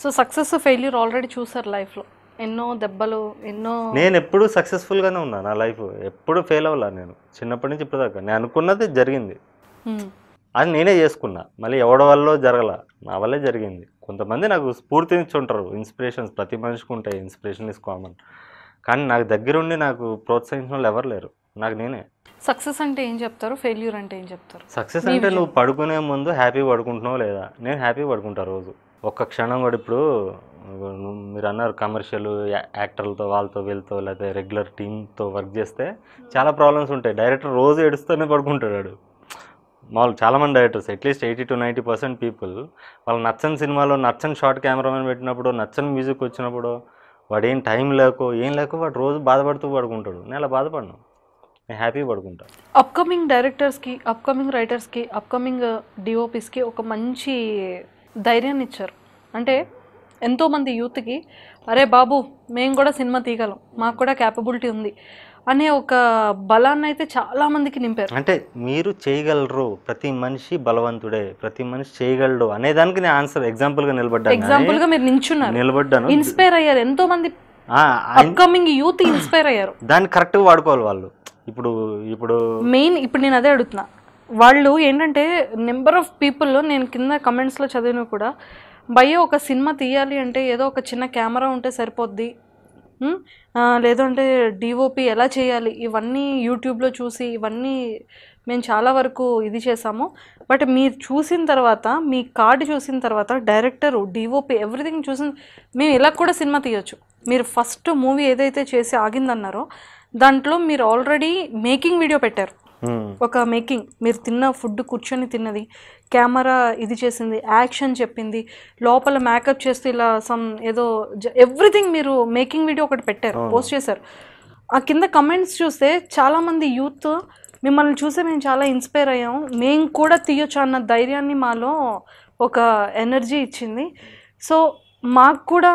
సో సక్సెస్ ఫెయిల్యూర్ ఆల్రెడీ చూసారు లైఫ్లో ఎన్నో దెబ్బలు ఎన్నో నేను ఎప్పుడు సక్సెస్ఫుల్గానే ఉన్నా నా లైఫ్ ఎప్పుడు ఫెయిల్ అవ్వాలా నేను చిన్నప్పటి నుంచి ఇప్పటిదాకా నేను అనుకున్నది జరిగింది అది నేనే చేసుకున్నా మళ్ళీ ఎవడ వల్ల జరగల నా వల్లే జరిగింది కొంతమంది నాకు స్ఫూర్తినిచ్చుంటారు ఇన్స్పిరేషన్స్ ప్రతి మనిషికి ఉంటాయి ఇన్స్పిరేషన్ ఇస్ కామన్ కానీ నాకు దగ్గరుండి నాకు ప్రోత్సహించిన వాళ్ళు ఎవరు లేరు నాకు నేనే సక్సెస్ అంటే ఏం చెప్తారు ఫెయిల్యూర్ అంటే ఏం చెప్తారు సక్సెస్ అంటే నువ్వు పడుకునే ముందు హ్యాపీ పడుకుంటున్నావు లేదా నేను హ్యాపీ పడుకుంటా రోజు ఒక్క క్షణం కూడా ఇప్పుడు మీరు అన్నారు కమర్షియల్ యాక్టర్లతో వాళ్ళతో వీళ్ళతో లేకపోతే రెగ్యులర్ టీంతో వర్క్ చేస్తే చాలా ప్రాబ్లమ్స్ ఉంటాయి డైరెక్టర్ రోజు ఏడుస్తూనే పడుకుంటాడు వాడు మామూలు చాలామంది directors at least eighty to ninety percent people వాళ్ళు నచ్చని సినిమాలో నచ్చని షార్ట్ కెమెరామెన్ పెట్టినప్పుడు నచ్చని మ్యూజిక్ వచ్చినప్పుడు వాడు ఏం టైం లేకో ఏం లేకో వాడు రోజు బాధపడుతూ పడుకుంటాడు నేను అలా బాధపడను నేను హ్యాపీ పడుకుంటా అప్కమింగ్ డైరెక్టర్స్కి అప్కమింగ్ రైటర్స్కి అప్కమింగ్ డిఓపీస్కి ఒక మంచి ధైర్యాన్ని ఇచ్చారు అంటే ఎంతోమంది యూత్కి అరే బాబు మేము కూడా సినిమా తీయగలం మాకు కూడా క్యాపబిలిటీ ఉంది అనే ఒక బలాన్ని అయితే చాలా మందికి నింపారు అంటే మీరు చేయగలరు ప్రతి మనిషి బలవంతుడే ప్రతి మనిషి చేయగలడు అనే దానికి నేను ఆన్సర్ ఎగ్జాంపుల్గా నిలబడ్డాను ఎగ్జాంపుల్గా మీరు నించున్నారు నిలబడ్డాను ఇన్స్పైర్ అయ్యారు ఎంతో మంది అప్కమింగ్ యూత్ ఇన్స్పైర్ అయ్యారు దాన్ని కరెక్ట్గా వాడుకోవాలి వాళ్ళు ఇప్పుడు ఇప్పుడు మెయిన్ ఇప్పుడు నేను అదే అడుగుతున్నా వాళ్ళు ఏంటంటే నెంబర్ ఆఫ్ పీపుల్ నేను కింద కమెంట్స్లో చదివినా కూడా భయ్య ఒక సినిమా తీయాలి అంటే ఏదో ఒక చిన్న కెమెరా ఉంటే సరిపోద్ది లేదంటే డిఓపి ఎలా చేయాలి ఇవన్నీ యూట్యూబ్లో చూసి ఇవన్నీ మేము చాలా వరకు ఇది చేసాము బట్ మీరు చూసిన తర్వాత మీ కార్డు చూసిన తర్వాత డైరెక్టర్ డిఓపి ఎవ్రీథింగ్ చూసిన మేము ఇలా కూడా సినిమా తీయొచ్చు మీరు ఫస్ట్ మూవీ ఏదైతే చేసి ఆగిందన్నారో దాంట్లో మీరు ఆల్రెడీ మేకింగ్ వీడియో పెట్టారు Hmm. ఒక మేకింగ్ మీరు తిన్న ఫుడ్ కూర్చొని తిన్నది కెమెరా ఇది చేసింది యాక్షన్ చెప్పింది లోపల మేకప్ చేస్తూ ఇలా సమ్ ఏదో ఎవ్రీథింగ్ మీరు మేకింగ్ వీడియో ఒకటి పెట్టారు పోస్ట్ చేశారు ఆ కింద కమెంట్స్ చూస్తే చాలామంది యూత్ మిమ్మల్ని చూసి మేము చాలా ఇన్స్పైర్ అయ్యాము మేము కూడా తీయొచ్చు అన్న ధైర్యాన్ని మాలో ఒక ఎనర్జీ ఇచ్చింది సో మాకు కూడా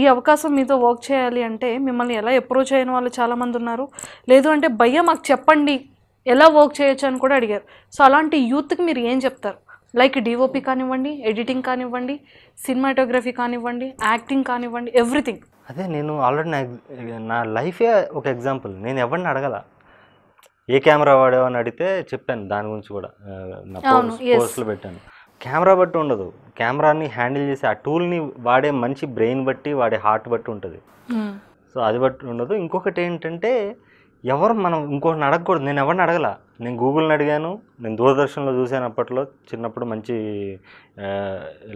ఈ అవకాశం మీతో వర్క్ చేయాలి అంటే మిమ్మల్ని ఎలా అప్రోచ్ అయిన వాళ్ళు చాలామంది ఉన్నారు లేదు అంటే భయ్య మాకు చెప్పండి ఎలా వర్క్ చేయొచ్చు అని కూడా అడిగారు సో అలాంటి యూత్కి మీరు ఏం చెప్తారు లైక్ డిఓపి కానివ్వండి ఎడిటింగ్ కానివ్వండి సినిమాటోగ్రఫీ కానివ్వండి యాక్టింగ్ కానివ్వండి ఎవ్రీథింగ్ అదే నేను ఆల్రెడీ నా నా లైఫే ఒక ఎగ్జాంపుల్ నేను ఎవరిని అడగల ఏ కెమెరా వాడేవో అని అడిగితే చెప్పాను దాని గురించి కూడా నా పోస్టులు పెట్టాను కెమెరా బట్టి ఉండదు కెమెరాని హ్యాండిల్ చేసే ఆ టూల్ని వాడే మంచి బ్రెయిన్ బట్టి వాడే హార్ట్ బట్టి ఉంటుంది hmm. సో అది బట్టి ఉండదు ఇంకొకటి ఏంటంటే ఎవరు మనం ఇంకొకరిని అడగకూడదు నేను ఎవరిని అడగల నేను గూగుల్ని అడిగాను నేను దూరదర్శన్లో చూసాను అప్పట్లో చిన్నప్పుడు మంచి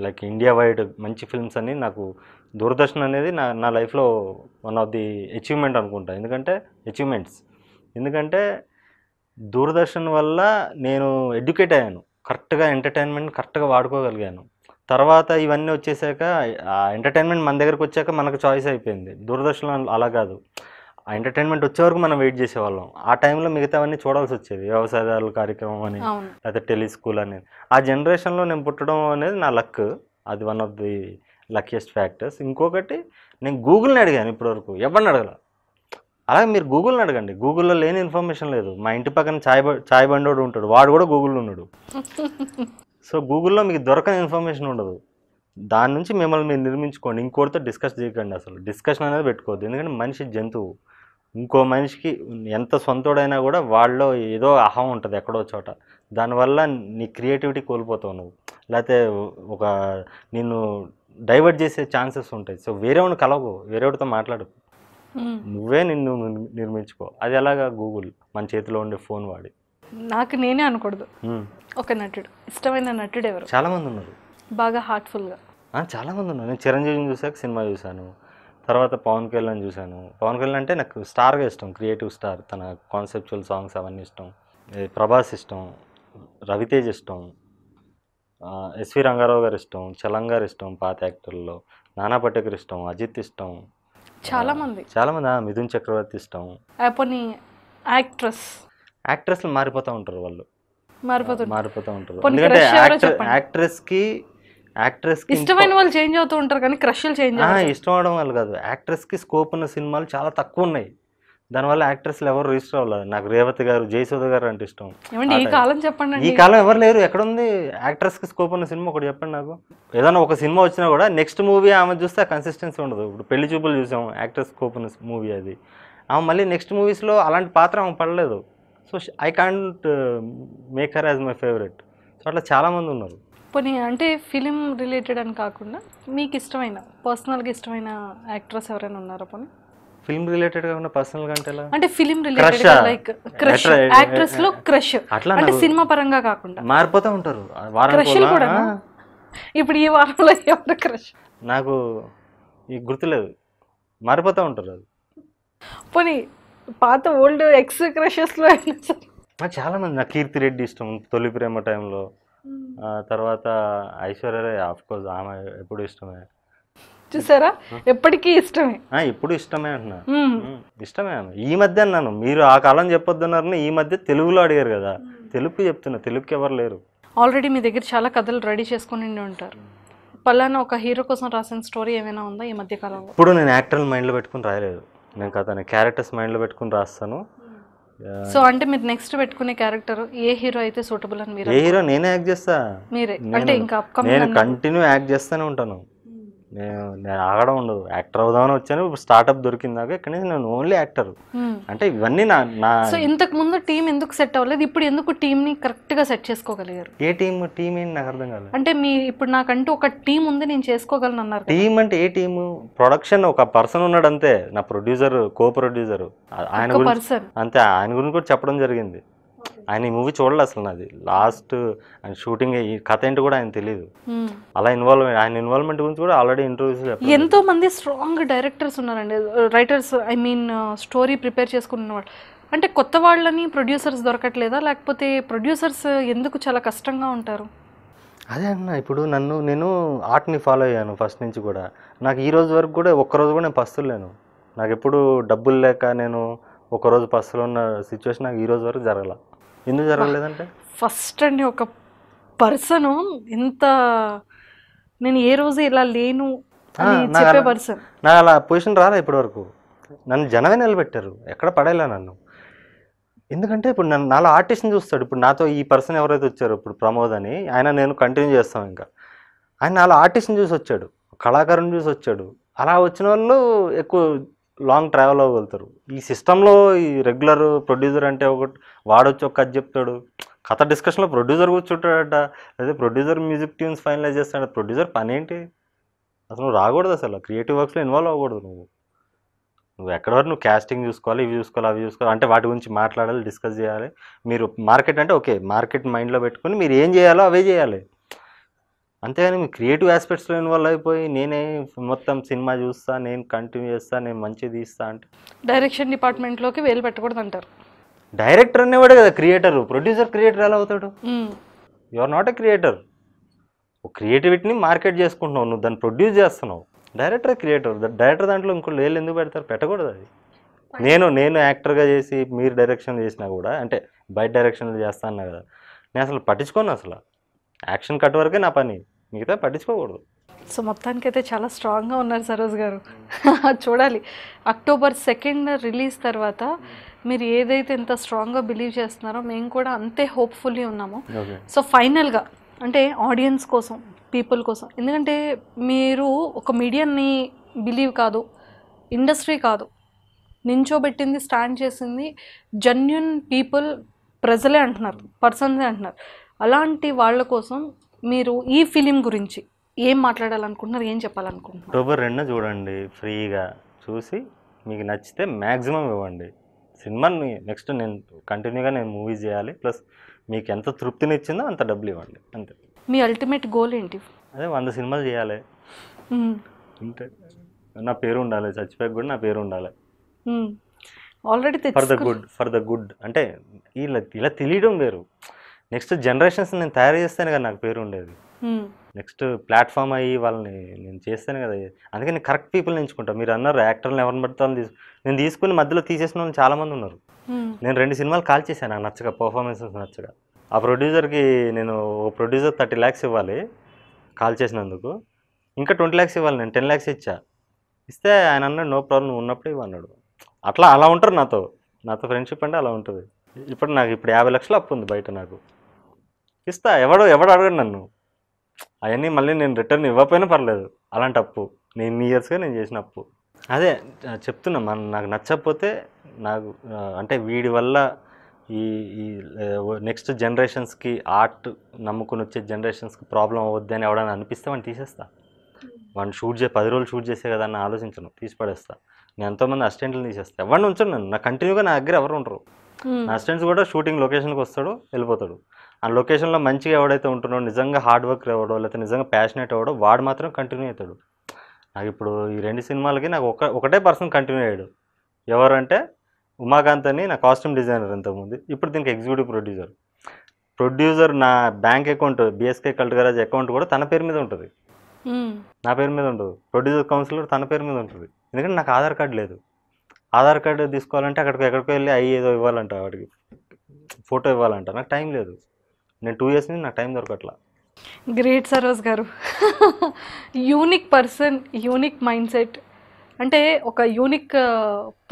లైక్ ఇండియా వైడ్ మంచి ఫిల్మ్స్ అని నాకు దూరదర్శన్ అనేది నా నా లైఫ్లో వన్ ఆఫ్ ది అచీవ్మెంట్ అనుకుంటా ఎందుకంటే అచీవ్మెంట్స్ ఎందుకంటే దూరదర్శన్ వల్ల నేను ఎడ్యుకేట్ అయ్యాను కరెక్ట్గా ఎంటర్టైన్మెంట్ కరెక్ట్గా వాడుకోగలిగాను తర్వాత ఇవన్నీ వచ్చేసాక ఆ ఎంటర్టైన్మెంట్ మన దగ్గరకు వచ్చాక మనకు చాయిస్ అయిపోయింది దూరదర్శన్ అలా కాదు ఆ ఎంటర్టైన్మెంట్ వచ్చే వరకు మనం వెయిట్ చేసేవాళ్ళం ఆ టైంలో మిగతావన్నీ చూడాల్సి వచ్చేది వ్యవసాయదారుల కార్యక్రమం అని లేకపోతే టెలిస్కూల్ అనేది ఆ జనరేషన్లో నేను పుట్టడం అనేది నా లక్ అది one of the luckiest factors ఇంకొకటి నేను గూగుల్ని అడిగాను ఇప్పటివరకు ఎవరిని అడగల అలాగే మీరు గూగుల్ని అడగండి గూగుల్లో లేని ఇన్ఫర్మేషన్ లేదు మా ఇంటి పక్కన చాయ్ చాయ్ బండోడు ఉంటాడు వాడు కూడా గూగుల్లో ఉన్నాడు సో గూగుల్లో మీకు దొరకని ఇన్ఫర్మేషన్ ఉండదు దాని నుంచి మిమ్మల్ని మీరు నిర్మించుకోండి ఇంకోటితో డిస్కస్ చేయకండి అసలు డిస్కషన్ అనేది పెట్టుకోవద్దు ఎందుకంటే మనిషి జంతువు ఇంకో మనిషికి ఎంత సొంతోడైనా కూడా వాళ్ళు ఏదో అహం ఉంటుంది ఎక్కడో చోట దానివల్ల నీ క్రియేటివిటీ కోల్పోతావు నువ్వు లేకపోతే ఒక నిన్ను డైవర్ట్ చేసే ఛాన్సెస్ ఉంటాయి సో వేరేవాడిని కలవకు వేరేవాడితో మాట్లాడు నువ్వే నిన్ను నిర్మించుకో అది ఎలాగా గూగుల్ మన చేతిలో ఉండే ఫోన్ వాడి నాకు నేనే అనకూడదు ఒక నటుడు ఇష్టమైన నటుడు ఎవరు చాలా మంది ఉన్నారు బాగా హార్ట్ఫుల్గా చాలా మంది ఉన్నారు నేను చిరంజీవిని చూసాక సినిమా చూశాను తర్వాత పవన్ కళ్యాణ్ చూశాను పవన్ కళ్యాణ్ అంటే నాకు స్టార్గా ఇష్టం క్రియేటివ్ స్టార్ తన కాన్సెప్చువల్ సాంగ్స్ అవన్నీ ఇష్టం ప్రభాస్ ఇష్టం రవితేజ్ ఇష్టం ఎస్వి రంగారావు గారు ఇష్టం చలం గారు ఇష్టం పాత యాక్టర్లో నానా పటేకర్ ఇష్టం అజిత్ ఇష్టం చాలా మంది చాలా మంది మిథున్ చక్రవర్తి ఇష్టం పోనీ యాక్ట్రెస్ యాక్ట్రెస్లు మారిపోతూ ఉంటారు వాళ్ళు మారిపోతూ మారిపోతూ ఉంటారు ఎందుకంటే యాక్ట్రెస్ కి యాక్ట్రెస్ ఇష్టమైన వాళ్ళు చేంజ్ అవుతూ ఉంటారు కానీ క్రష్లు చేంజ్ ఇష్టం అవడం వాళ్ళు కాదు యాక్ట్రెస్కి స్కోప్ ఉన్న సినిమాలు చాలా తక్కువ ఉన్నాయి దానివల్ల యాక్ట్రెస్లు ఎవరు రిజిస్టర్ అవ్వలేదు నాకు రేవతి గారు జయసోద గారు అంటే ఇష్టం ఈ కాలం చెప్పండి ఈ కాలం ఎవరు లేరు ఎక్కడ ఉంది యాక్ట్రెస్కి స్కోప్ ఉన్న సినిమా ఒకటి చెప్పండి నాకు ఏదైనా ఒక సినిమా వచ్చినా కూడా నెక్స్ట్ మూవీ ఆమె చూస్తే కన్సిస్టెన్సీ ఉండదు ఇప్పుడు పెళ్లి చూపులు చూసాం యాక్ట్రెస్ స్కోప్ ఉన్న మూవీ అది ఆమె మళ్ళీ నెక్స్ట్ మూవీస్లో అలాంటి పాత్ర ఆమె పడలేదు so I can't make her as my favourite so అట్లా చాలామంది ఉన్నారు పోనీ అంటే ఫిలిం రిలేటెడ్ అని కాకుండా మీకు ఇష్టమైన పర్సనల్గా ఇష్టమైన యాక్ట్రెస్ ఎవరైనా ఉన్నారా పోనీ ఫిల్మ్ రిలేటెడ్ కాకుండా పర్సనల్ గా అంటే అంటే film related like crush actress లో క్రష్ అంటే సినిమా పరంగా కాకుండా మారిపోతూ ఉంటారు క్రష్లు కూడా ఇప్పుడు ఈ వారంలో ఎవరు క్రష్ నాకు ఈ గుర్తులేదు మారిపోతూ ఉంటారు అది పోనీ పాత ఓల్డ్ ఎక్స్ క్రషెస్లో చాలా మంది నాకు కీర్తి రెడ్డి ఇష్టం తొలి ప్రేమ టైంలో తర్వాత ఐశ్వర్య ఆఫ్ కోర్స్ ఆమె ఎప్పుడు ఇష్టమే చూసారా ఎప్పటికీ ఇష్టమే ఇప్పుడు ఇష్టమే అంటున్నా ఇష్టమే ఈ మధ్య అన్నాను మీరు ఆ కాలం చెప్పొద్దున్నారని ఈ మధ్య తెలుగులో అడిగారు కదా తెలుగు చెప్తున్నా తెలుగుకి ఎవరు లేరు ఆల్రెడీ మీ దగ్గర చాలా కథలు రెడీ చేసుకుని ఉంటారు పలానా ఒక హీరో కోసం రాసిన స్టోరీ ఏమైనా ఉందా ఈ మధ్య కాలంలో ఇప్పుడు నేను యాక్టర్ మైండ్లో పెట్టుకుని రాయలేదు నేను కథ క్యారెక్టర్స్ మైండ్లో పెట్టుకుని రాస్తాను సో అంటే మీరు నెక్స్ట్ పెట్టుకునే క్యారెక్టర్ ఏ హీరో అయితే సూటబుల్ అని మీరు ఏ హీరో నేనే యాక్ట్ చేస్తా మీరే అంటే ఇంకా నేను కంటిన్యూ యాక్ట్ చేస్తూనే ఉంటాను నేను నేను ఆగడం ఉండదు యాక్టర్ అవుదామని వచ్చాను స్టార్ట్అప్ దాకా ఇక్కడ నుంచి నేను ఓన్లీ యాక్టర్ అంటే ఇవన్నీ నా నా సో ఇంతకు ముందు టీం ఎందుకు సెట్ అవ్వలేదు ఇప్పుడు ఎందుకు టీం ని కరెక్ట్ గా సెట్ చేసుకోగలిగారు ఏ టీం టీం ఏంటి నాకు అర్థం కాలేదు అంటే మీ ఇప్పుడు నాకంటూ ఒక టీం ఉంది నేను చేసుకోగలను అన్నారు టీం అంటే ఏ టీం ప్రొడక్షన్ ఒక పర్సన్ ఉన్నాడు అంతే నా ప్రొడ్యూసర్ కో ప్రొడ్యూసర్ ఆయన గురించి అంతే ఆయన గురించి కూడా చెప్పడం జరిగింది ఆయన ఈ మూవీ చూడలేదు అసలు నాది లాస్ట్ ఆయన షూటింగ్ ఈ కథ ఏంటి కూడా ఆయన తెలియదు అలా ఇన్వాల్వ్ ఆయన ఇన్వాల్వ్మెంట్ గురించి కూడా ఆల్రెడీ ఇంటర్వ్యూస్ ఎంతో మంది స్ట్రాంగ్ డైరెక్టర్స్ ఉన్నారండి writers I mean story prepare చేసుకున్న వాళ్ళు అంటే కొత్త వాళ్ళని ప్రొడ్యూసర్స్ దొరకట్లేదా లేకపోతే ప్రొడ్యూసర్స్ ఎందుకు చాలా కష్టంగా ఉంటారు అదే అన్న ఇప్పుడు నన్ను నేను ఆర్ట్ని ఫాలో అయ్యాను ఫస్ట్ నుంచి కూడా నాకు ఈ రోజు వరకు కూడా ఒక్కరోజు కూడా నేను పస్తులేను నాకు ఎప్పుడు డబ్బులు లేక నేను ఒకరోజు పర్సులో ఉన్న సిచ్యువేషన్ నాకు ఈరోజు వరకు జరగల ఎందుకు జరగలేదంటే ఫస్ట్ అండి ఒక పర్సన్ ఇంత నేను ఏ రోజు ఇలా లేను చెప్పే పర్సన్ నా అలా పొజిషన్ రాలే ఇప్పటి వరకు నన్ను జనమే నిలబెట్టారు ఎక్కడ పడేలా నన్ను ఎందుకంటే ఇప్పుడు నన్ను నాలో ఆర్టిస్ట్ని చూస్తాడు ఇప్పుడు నాతో ఈ పర్సన్ ఎవరైతే వచ్చారో ఇప్పుడు ప్రమోద్ అని ఆయన నేను కంటిన్యూ చేస్తాం ఇంకా ఆయన నాలో ఆర్టిస్ట్ని చూసి వచ్చాడు కళాకారుని చూసి వచ్చాడు అలా వచ్చిన వాళ్ళు ఎక్కువ లాంగ్ ట్రావెల్ అవ్వగలుగుతారు ఈ సిస్టంలో ఈ రెగ్యులర్ ప్రొడ్యూసర్ అంటే ఒకటి వాడొచ్చి ఒక కథ చెప్తాడు కథ డిస్కషన్లో ప్రొడ్యూసర్ కూర్చుంటాడట లేదా ప్రొడ్యూసర్ మ్యూజిక్ ట్యూన్స్ ఫైనలైజ్ చేస్తాడు ప్రొడ్యూసర్ పని ఏంటి అసలు నువ్వు రాకూడదు అసలు క్రియేటివ్ వర్క్స్లో ఇన్వాల్వ్ అవ్వకూడదు నువ్వు నువ్వు ఎక్కడ వరకు నువ్వు క్యాస్టింగ్ చూసుకోవాలి ఇవి చూసుకోవాలి అవి చూసుకోవాలి అంటే వాటి గురించి మాట్లాడాలి డిస్కస్ చేయాలి మీరు మార్కెట్ అంటే ఓకే మార్కెట్ మైండ్లో పెట్టుకుని మీరు ఏం చేయాలో అవే చేయాలి అంతేగాని మీ క్రియేటివ్ ఆస్పెక్ట్స్లో ఇన్వాల్వ్ అయిపోయి నేనే మొత్తం సినిమా చూస్తా నేను కంటిన్యూ చేస్తా నేను మంచిది ఇస్తా అంటే డైరెక్షన్ డిపార్ట్మెంట్లోకి వేలు పెట్టకూడదు అంటారు డైరెక్టర్ అనేవాడు కదా క్రియేటర్ ప్రొడ్యూసర్ క్రియేటర్ ఎలా అవుతాడు you are not a creator క్రియేటివిటీని మార్కెట్ చేసుకుంటున్నావు నువ్వు దాన్ని ప్రొడ్యూస్ చేస్తున్నావు డైరెక్టర్ క్రియేటర్ డైరెక్టర్ దాంట్లో ఇంకో లేలు ఎందుకు పెడతారు పెట్టకూడదు అది నేను నేను యాక్టర్గా చేసి మీరు డైరెక్షన్ చేసినా కూడా అంటే బయట డైరెక్షన్ చేస్తా అన్నా కదా నేను అసలు పట్టించుకోను అసలు యాక్షన్ కట్ వరకే నా పని మిగతా పట్టించుకోకూడదు సో మొత్తానికి అయితే చాలా స్ట్రాంగ్గా ఉన్నారు సరోజ్ గారు చూడాలి అక్టోబర్ సెకండ్ రిలీజ్ తర్వాత మీరు ఏదైతే ఎంత స్ట్రాంగ్గా బిలీవ్ చేస్తున్నారో మేము కూడా అంతే హోప్ఫుల్లీ ఉన్నాము సో ఫైనల్గా అంటే ఆడియన్స్ కోసం పీపుల్ కోసం ఎందుకంటే మీరు ఒక మీడియాని బిలీవ్ కాదు ఇండస్ట్రీ కాదు నించోబెట్టింది స్టాండ్ చేసింది జెన్యున్ పీపుల్ ప్రజలే అంటున్నారు పర్సన్సే అంటున్నారు అలాంటి వాళ్ళ కోసం మీరు ఈ ఫిలిం గురించి ఏం మాట్లాడాలనుకుంటున్నారు ఏం చెప్పాలనుకుంటున్నారు అక్టోబర్ రెండు చూడండి ఫ్రీగా చూసి మీకు నచ్చితే మ్యాక్సిమం ఇవ్వండి సినిమాని నెక్స్ట్ నేను కంటిన్యూగా నేను మూవీ చేయాలి ప్లస్ మీకు ఎంత తృప్తినిచ్చిందో అంత డబ్బులు ఇవ్వండి అంతే మీ అల్టిమేట్ గోల్ ఏంటి అదే వంద సినిమాలు చేయాలి అంటే నా పేరు ఉండాలి చచ్చిపోయాక కూడా నా పేరు ఉండాలి already for the good for the good అంటే ఇలా ఇలా తెలియడం వేరు నెక్స్ట్ జనరేషన్స్ నేను తయారు చేస్తాను కదా నాకు పేరు ఉండేది నెక్స్ట్ ప్లాట్ఫామ్ అయ్యి వాళ్ళని నేను చేస్తాను కదా అందుకే నేను కరెక్ట్ పీపుల్ ఎంచుకుంటా మీరు అన్నారు యాక్టర్లు ఎవరిని పడితే వాళ్ళని తీసు నేను తీసుకుని మధ్యలో తీసేసిన వాళ్ళు చాలామంది ఉన్నారు నేను రెండు సినిమాలు కాల్ చేశాను నాకు నచ్చక పర్ఫార్మెన్సెస్ నచ్చక ఆ ప్రొడ్యూసర్కి నేను ఓ ప్రొడ్యూసర్ థర్టీ ల్యాక్స్ ఇవ్వాలి కాల్ చేసినందుకు ఇంకా ట్వంటీ ల్యాక్స్ ఇవ్వాలి నేను టెన్ ల్యాక్స్ ఇచ్చా ఇస్తే ఆయన అన్నాడు నో ప్రాబ్లం ఉన్నప్పుడు ఇవ్వన్నాడు అట్లా అలా ఉంటారు నాతో నాతో ఫ్రెండ్షిప్ అంటే అలా ఉంటుంది ఇప్పుడు నాకు ఇప్పుడు యాభై లక్షలు అప్పు ఉంది బయట నాకు ఇస్తా ఎవడు ఎవడు అడగండి నన్ను అవన్నీ మళ్ళీ నేను రిటర్న్ ఇవ్వకపోయినా పర్లేదు అలాంటి అప్పు నేను ఇయర్స్గా నేను చేసిన అప్పు అదే చెప్తున్నా మన నాకు నచ్చకపోతే నాకు అంటే వీడి వల్ల ఈ ఈ నెక్స్ట్ జనరేషన్స్కి ఆర్ట్ నమ్ముకుని వచ్చే జనరేషన్స్కి ప్రాబ్లం అవ్వద్ది అని ఎవడన్నా అనిపిస్తే వాడిని తీసేస్తా వాడిని షూట్ చే పది రోజులు షూట్ చేసే కదా అని ఆలోచించను తీసి పడేస్తా నేను ఎంతోమంది అసిస్టెంట్లు తీసేస్తా ఎవరిని ఉంచాను నన్ను నా కంటిన్యూగా నా దగ్గర ఎవరు ఉండరు నా అసిస్టెంట్స్ కూడా షూటింగ్ లొకేషన్కి వస్తాడు వెళ్ళిపోతాడు ఆ లొకేషన్లో మంచిగా ఎవడైతే ఉంటున్నాడో నిజంగా హార్డ్ వర్క్ ఎవడో లేకపోతే నిజంగా ప్యాషనేట్ అవ్వడో వాడు మాత్రం కంటిన్యూ అవుతాడు నాకు ఇప్పుడు ఈ రెండు సినిమాలకి నాకు ఒక ఒకటే పర్సన్ కంటిన్యూ అయ్యాడు ఎవరంటే ఉమాకాంత్ అని నా కాస్ట్యూమ్ డిజైనర్ ఇంతకుముందు ఇప్పుడు దీనికి ఎగ్జిక్యూటివ్ ప్రొడ్యూసర్ ప్రొడ్యూసర్ నా బ్యాంక్ అకౌంట్ బిఎస్కే కల్టరాజ్ అకౌంట్ కూడా తన పేరు మీద ఉంటుంది నా పేరు మీద ఉండదు ప్రొడ్యూసర్ కౌన్సిలర్ తన పేరు మీద ఉంటుంది ఎందుకంటే నాకు ఆధార్ కార్డు లేదు ఆధార్ కార్డు తీసుకోవాలంటే అక్కడికి ఎక్కడికి వెళ్ళి అవి ఏదో ఇవ్వాలంట వాడికి ఫోటో ఇవ్వాలంట నాకు టైం లేదు నేను టూ ఇయర్స్ని నా టైం దొరకట్లా గ్రేట్ సరోజ్ గారు unique person unique mindset అంటే ఒక యూనిక్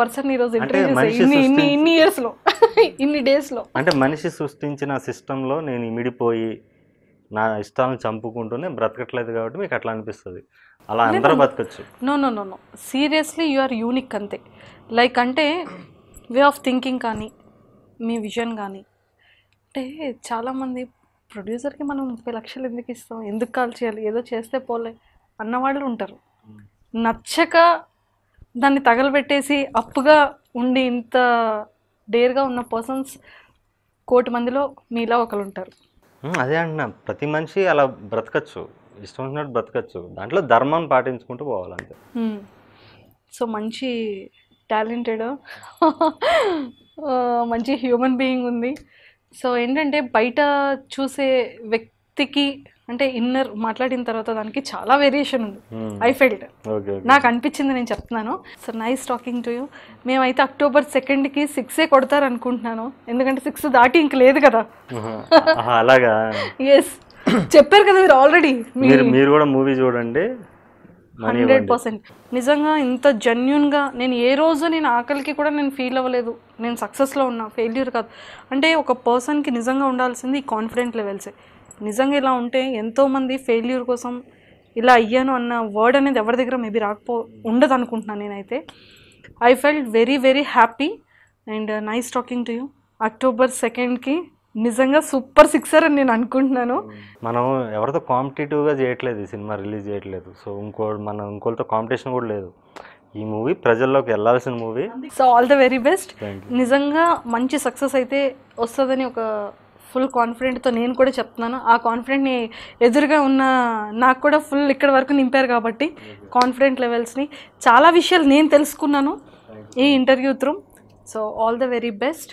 పర్సన్ ఈరోజు ఇన్ని ఇన్ని ఇన్ని ఇయర్స్లో ఇన్ని డేస్లో అంటే మనిషి సృష్టించిన సిస్టంలో నేను మిడిపోయి నా ఇష్టాలను చంపుకుంటూనే బ్రతకట్లేదు కాబట్టి మీకు అట్లా అనిపిస్తుంది అలా అందరూ బ్రతకచ్చు no no no no seriously you are unique అంతే లైక్ అంటే వే ఆఫ్ థింకింగ్ కానీ మీ విజన్ కానీ అంటే చాలామంది ప్రొడ్యూసర్కి మనం ముప్పై లక్షలు ఎందుకు ఇస్తాం ఎందుకు కాల్ చేయాలి ఏదో చేస్తే పోలే అన్నవాళ్ళు ఉంటారు నచ్చక దాన్ని తగలబెట్టేసి అప్పుగా ఉండి ఇంత డేర్గా ఉన్న పర్సన్స్ కోటి మందిలో మీలా ఒకరు ఉంటారు అదే అంటున్నా ప్రతి మనిషి అలా బ్రతకచ్చు ఇష్టం వచ్చినట్టు బ్రతకచ్చు దాంట్లో ధర్మం పాటించుకుంటూ పోవాలంటే సో మంచి టాలెంటెడ్ మంచి హ్యూమన్ బీయింగ్ ఉంది సో ఏంటంటే బయట చూసే వ్యక్తికి అంటే ఇన్నర్ మాట్లాడిన తర్వాత దానికి చాలా వేరియేషన్ ఉంది ఐ hmm. ఫెల్ట్ నాకు అనిపించింది నేను చెప్తున్నాను so nice talking to you మేమైతే అక్టోబర్ సెకండ్ సిక్స్ ఏ కొడతారు అనుకుంటున్నాను ఎందుకంటే సిక్స్ దాటి ఇంక లేదు కదా అలాగా ఎస్ చెప్పారు కదా మీరు ఆల్రెడీ మీరు కూడా మూవీ చూడండి హండ్రెడ్ పర్సెంట్ నిజంగా ఇంత జెన్యున్గా నేను ఏ రోజు నేను ఆకలికి కూడా నేను ఫీల్ అవ్వలేదు నేను సక్సెస్లో ఉన్నా ఫెయిల్యూర్ కాదు అంటే ఒక పర్సన్కి నిజంగా ఉండాల్సింది కాన్ఫిడెంట్ లెవెల్సే నిజంగా ఇలా ఉంటే ఎంతోమంది ఫెయిల్యూర్ కోసం ఇలా అయ్యాను అన్న వర్డ్ అనేది ఎవరి దగ్గర మేబీ రాకపో ఉండదు అనుకుంటున్నాను నేనైతే I felt very very happy and nice talking to you October సెకండ్కి నిజంగా సూపర్ సిక్సర్ అని నేను అనుకుంటున్నాను మనం ఎవరితో కాంపిటేటివ్గా చేయట్లేదు ఈ సినిమా రిలీజ్ చేయట్లేదు సో ఇంకో మనం ఇంకోళ్ళతో కాంపిటీషన్ కూడా లేదు ఈ మూవీ ప్రజల్లోకి వెళ్ళాల్సిన movie so all the very best నిజంగా మంచి సక్సెస్ అయితే వస్తుందని ఒక ఫుల్ కాన్ఫిడెంట్తో నేను కూడా చెప్తున్నాను ఆ కాన్ఫిడెంట్ని ఎదురుగా ఉన్న నాకు కూడా ఫుల్ ఇక్కడ వరకు నింపారు కాబట్టి కాన్ఫిడెంట్ లెవెల్స్ని చాలా విషయాలు నేను తెలుసుకున్నాను ఈ interview through so all the very best